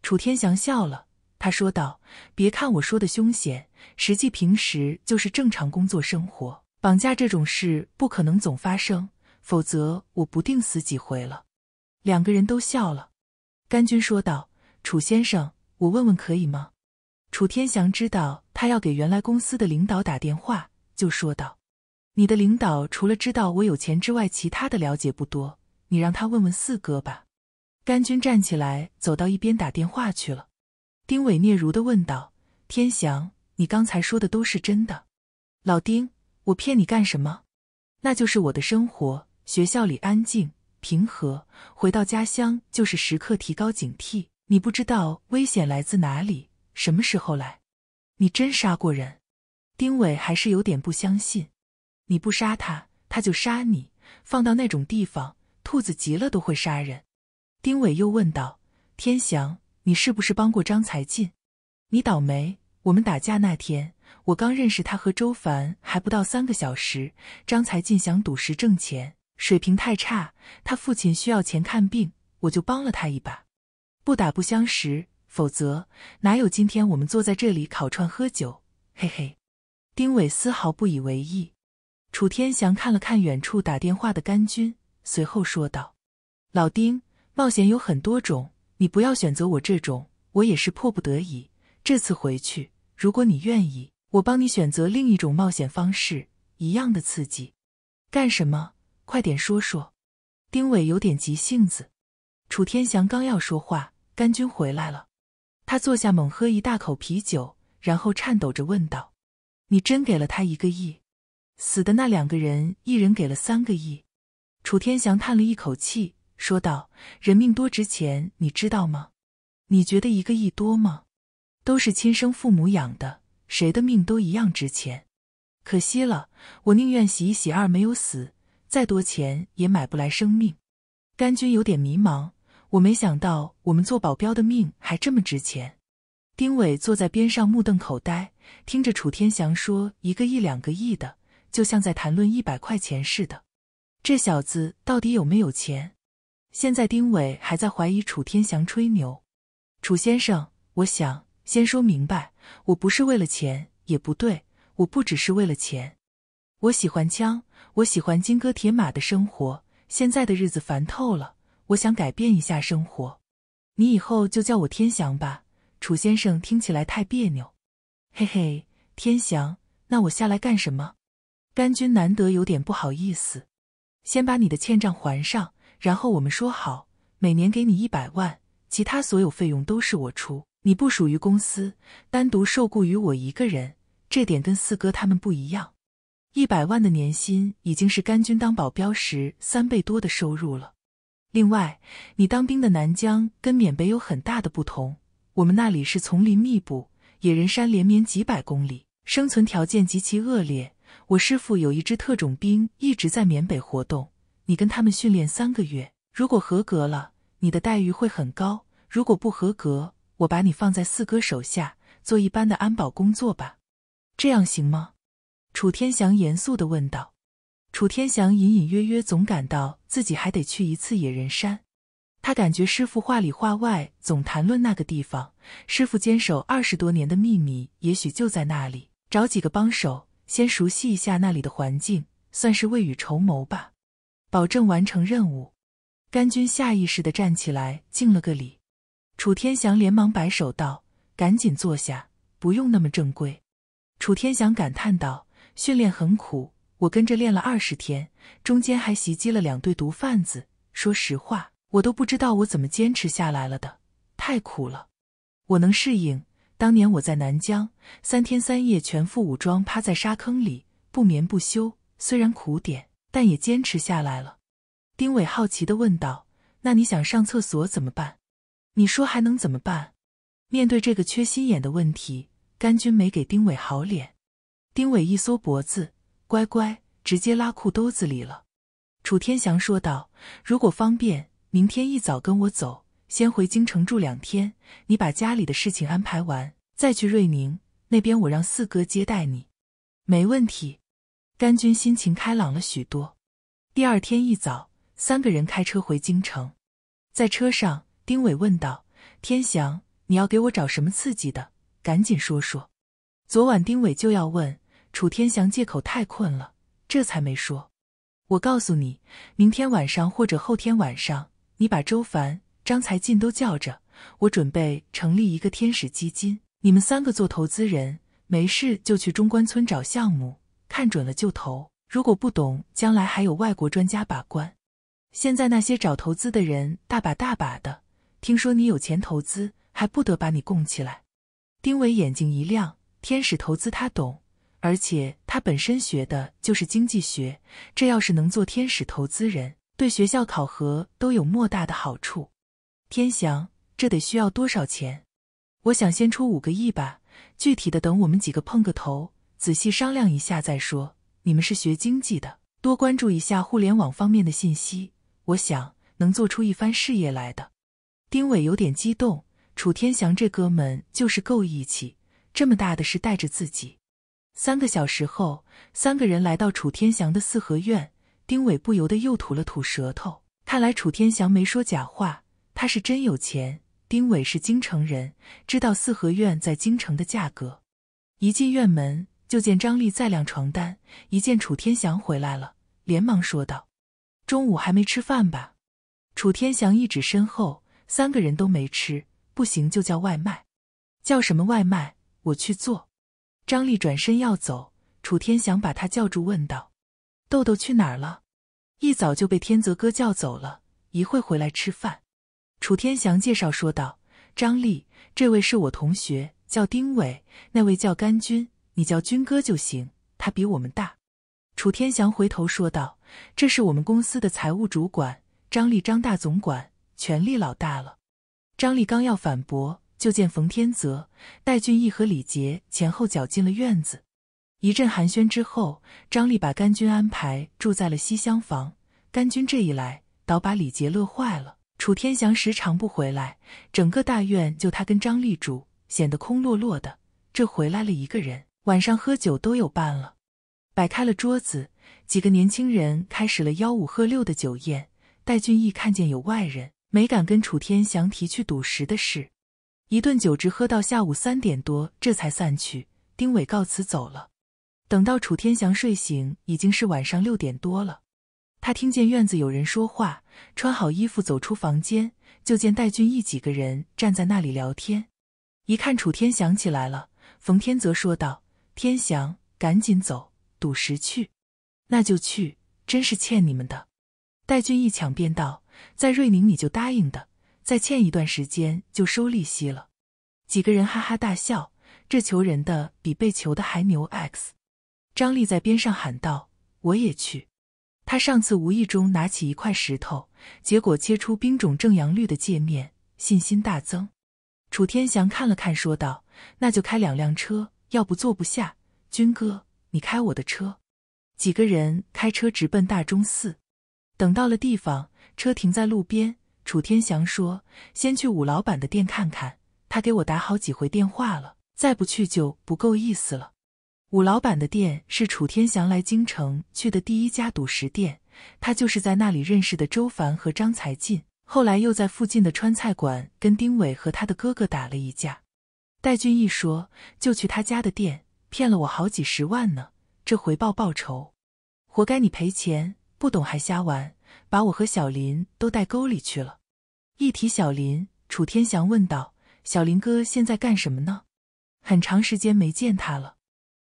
楚天祥笑了，他说道：“别看我说的凶险，实际平时就是正常工作生活。绑架这种事不可能总发生，否则我不定死几回了。”两个人都笑了。甘军说道：“楚先生，我问问可以吗？”楚天祥知道他要给原来公司的领导打电话，就说道：“你的领导除了知道我有钱之外，其他的了解不多。你让他问问四哥吧。”甘军站起来，走到一边打电话去了。丁伟嗫嚅的问道：“天祥，你刚才说的都是真的？”老丁，我骗你干什么？那就是我的生活。学校里安静平和，回到家乡就是时刻提高警惕。你不知道危险来自哪里。什么时候来？你真杀过人？丁伟还是有点不相信。你不杀他，他就杀你。放到那种地方，兔子急了都会杀人。丁伟又问道：“天祥，你是不是帮过张才进？你倒霉。我们打架那天，我刚认识他和周凡还不到三个小时。张才进想赌石挣钱，水平太差，他父亲需要钱看病，我就帮了他一把。不打不相识。”否则哪有今天我们坐在这里烤串喝酒？嘿嘿，丁伟丝毫不以为意。楚天祥看了看远处打电话的甘军，随后说道：“老丁，冒险有很多种，你不要选择我这种，我也是迫不得已。这次回去，如果你愿意，我帮你选择另一种冒险方式，一样的刺激。干什么？快点说说。”丁伟有点急性子。楚天祥刚要说话，甘军回来了。他坐下，猛喝一大口啤酒，然后颤抖着问道：“你真给了他一个亿？死的那两个人，一人给了三个亿。”楚天祥叹了一口气，说道：“人命多值钱，你知道吗？你觉得一个亿多吗？都是亲生父母养的，谁的命都一样值钱。可惜了，我宁愿喜一喜二没有死，再多钱也买不来生命。”甘军有点迷茫。我没想到，我们做保镖的命还这么值钱。丁伟坐在边上，目瞪口呆，听着楚天祥说一个亿、两个亿的，就像在谈论一百块钱似的。这小子到底有没有钱？现在丁伟还在怀疑楚天祥吹牛。楚先生，我想先说明白，我不是为了钱，也不对，我不只是为了钱。我喜欢枪，我喜欢金戈铁马的生活。现在的日子烦透了。我想改变一下生活，你以后就叫我天祥吧，楚先生听起来太别扭。嘿嘿，天祥，那我下来干什么？甘军难得有点不好意思。先把你的欠账还上，然后我们说好，每年给你一百万，其他所有费用都是我出。你不属于公司，单独受雇于我一个人，这点跟四哥他们不一样。一百万的年薪已经是甘军当保镖时三倍多的收入了。另外，你当兵的南疆跟缅北有很大的不同。我们那里是丛林密布，野人山连绵几百公里，生存条件极其恶劣。我师傅有一支特种兵一直在缅北活动，你跟他们训练三个月，如果合格了，你的待遇会很高；如果不合格，我把你放在四哥手下做一般的安保工作吧。这样行吗？楚天祥严肃地问道。楚天祥隐隐约约总感到自己还得去一次野人山，他感觉师傅话里话外总谈论那个地方，师傅坚守二十多年的秘密也许就在那里。找几个帮手，先熟悉一下那里的环境，算是未雨绸缪吧，保证完成任务。甘军下意识地站起来敬了个礼，楚天祥连忙摆手道：“赶紧坐下，不用那么正规。”楚天祥感叹道：“训练很苦。”我跟着练了二十天，中间还袭击了两对毒贩子。说实话，我都不知道我怎么坚持下来了的，太苦了。我能适应。当年我在南疆，三天三夜全副武装趴在沙坑里不眠不休，虽然苦点，但也坚持下来了。丁伟好奇地问道：“那你想上厕所怎么办？”“你说还能怎么办？”面对这个缺心眼的问题，甘军没给丁伟好脸。丁伟一缩脖子。乖乖，直接拉裤兜子里了。”楚天祥说道，“如果方便，明天一早跟我走，先回京城住两天，你把家里的事情安排完，再去瑞宁那边，我让四哥接待你。”“没问题。”甘军心情开朗了许多。第二天一早，三个人开车回京城。在车上，丁伟问道：“天祥，你要给我找什么刺激的？赶紧说说。”昨晚丁伟就要问。楚天祥借口太困了，这才没说。我告诉你，明天晚上或者后天晚上，你把周凡、张才进都叫着。我准备成立一个天使基金，你们三个做投资人，没事就去中关村找项目，看准了就投。如果不懂，将来还有外国专家把关。现在那些找投资的人大把大把的，听说你有钱投资，还不得把你供起来？丁伟眼睛一亮，天使投资他懂。而且他本身学的就是经济学，这要是能做天使投资人，对学校考核都有莫大的好处。天翔，这得需要多少钱？我想先出五个亿吧，具体的等我们几个碰个头，仔细商量一下再说。你们是学经济的，多关注一下互联网方面的信息，我想能做出一番事业来的。丁伟有点激动，楚天翔这哥们就是够义气，这么大的事带着自己。三个小时后，三个人来到楚天祥的四合院。丁伟不由得又吐了吐舌头，看来楚天祥没说假话，他是真有钱。丁伟是京城人，知道四合院在京城的价格。一进院门，就见张丽在晾床单，一见楚天祥回来了，连忙说道：“中午还没吃饭吧？”楚天祥一指身后，三个人都没吃，不行就叫外卖。叫什么外卖？我去做。张丽转身要走，楚天祥把他叫住，问道：“豆豆去哪儿了？一早就被天泽哥叫走了，一会回来吃饭。”楚天祥介绍说道：“张丽，这位是我同学，叫丁伟；那位叫甘军，你叫军哥就行。他比我们大。”楚天祥回头说道：“这是我们公司的财务主管张丽，张大总管，权力老大了。”张丽刚要反驳。就见冯天泽、戴俊义和李杰前后脚进了院子，一阵寒暄之后，张丽把甘军安排住在了西厢房。甘军这一来，倒把李杰乐坏了。楚天祥时常不回来，整个大院就他跟张丽住，显得空落落的。这回来了一个人，晚上喝酒都有伴了，摆开了桌子，几个年轻人开始了吆五喝六的酒宴。戴俊义看见有外人，没敢跟楚天祥提去赌石的事。一顿酒直喝到下午三点多，这才散去。丁伟告辞走了。等到楚天祥睡醒，已经是晚上六点多了。他听见院子有人说话，穿好衣服走出房间，就见戴俊义几个人站在那里聊天。一看楚天祥起来了，冯天泽说道：“天祥，赶紧走，赌石去。”“那就去，真是欠你们的。”戴俊义抢辩道：“在瑞宁你就答应的。”再欠一段时间就收利息了，几个人哈哈大笑。这求人的比被求的还牛。X，张丽在边上喊道：“我也去。”他上次无意中拿起一块石头，结果切出冰种正阳绿的界面，信心大增。楚天祥看了看，说道：“那就开两辆车，要不坐不下。军哥，你开我的车。”几个人开车直奔大钟寺。等到了地方，车停在路边。楚天祥说：“先去武老板的店看看，他给我打好几回电话了，再不去就不够意思了。”武老板的店是楚天祥来京城去的第一家赌石店，他就是在那里认识的周凡和张才进，后来又在附近的川菜馆跟丁伟和他的哥哥打了一架。戴俊义说：“就去他家的店，骗了我好几十万呢，这回报报仇，活该你赔钱，不懂还瞎玩。”把我和小林都带沟里去了。一提小林，楚天祥问道：“小林哥现在干什么呢？很长时间没见他了。”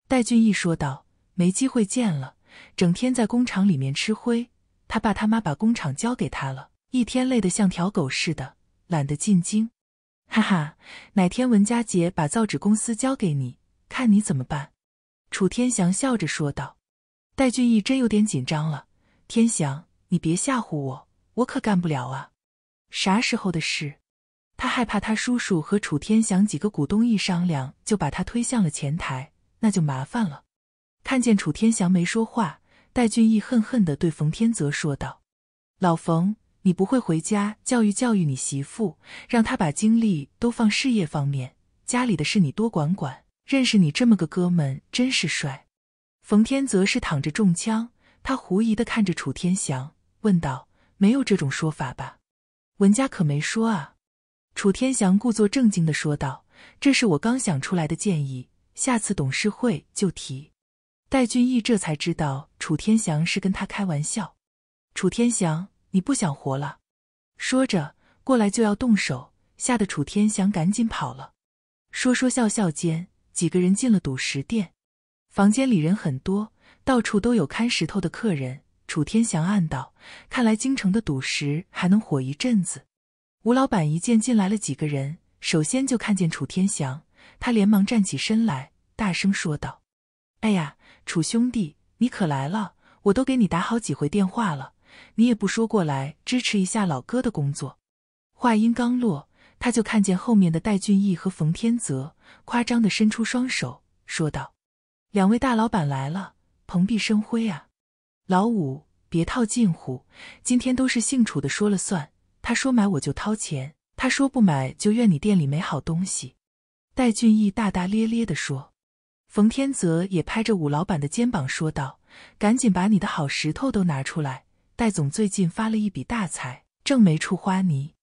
戴俊义说道：“没机会见了，整天在工厂里面吃灰。他爸他妈把工厂交给他了，一天累得像条狗似的，懒得进京。”哈哈，哪天文佳杰把造纸公司交给你，看你怎么办？”楚天祥笑着说道。戴俊义真有点紧张了，天祥。你别吓唬我，我可干不了啊！啥时候的事？他害怕他叔叔和楚天祥几个股东一商量，就把他推向了前台，那就麻烦了。看见楚天祥没说话，戴俊义恨恨的对冯天泽说道：“老冯，你不会回家教育教育你媳妇，让她把精力都放事业方面，家里的事你多管管。认识你这么个哥们，真是帅。”冯天泽是躺着中枪，他狐疑的看着楚天祥。问道：“没有这种说法吧？”文家可没说啊。”楚天祥故作正经的说道：“这是我刚想出来的建议，下次董事会就提。”戴俊义这才知道楚天祥是跟他开玩笑。楚天祥，你不想活了？说着过来就要动手，吓得楚天祥赶紧跑了。说说笑笑间，几个人进了赌石店。房间里人很多，到处都有看石头的客人。楚天祥暗道：“看来京城的赌石还能火一阵子。”吴老板一见进来了几个人，首先就看见楚天祥，他连忙站起身来，大声说道：“哎呀，楚兄弟，你可来了！我都给你打好几回电话了，你也不说过来支持一下老哥的工作。”话音刚落，他就看见后面的戴俊义和冯天泽夸张的伸出双手，说道：“两位大老板来了，蓬荜生辉啊！”老五，别套近乎，今天都是姓楚的说了算。他说买我就掏钱，他说不买就怨你店里没好东西。”戴俊义大大咧咧的说。冯天泽也拍着武老板的肩膀说道：“赶紧把你的好石头都拿出来，戴总最近发了一笔大财，正没处花呢。”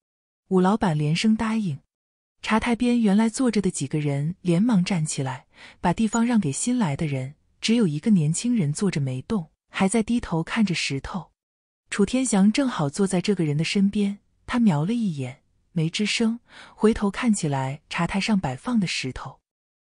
武老板连声答应。茶台边原来坐着的几个人连忙站起来，把地方让给新来的人。只有一个年轻人坐着没动。还在低头看着石头，楚天祥正好坐在这个人的身边，他瞄了一眼，没吱声，回头看起来茶台上摆放的石头。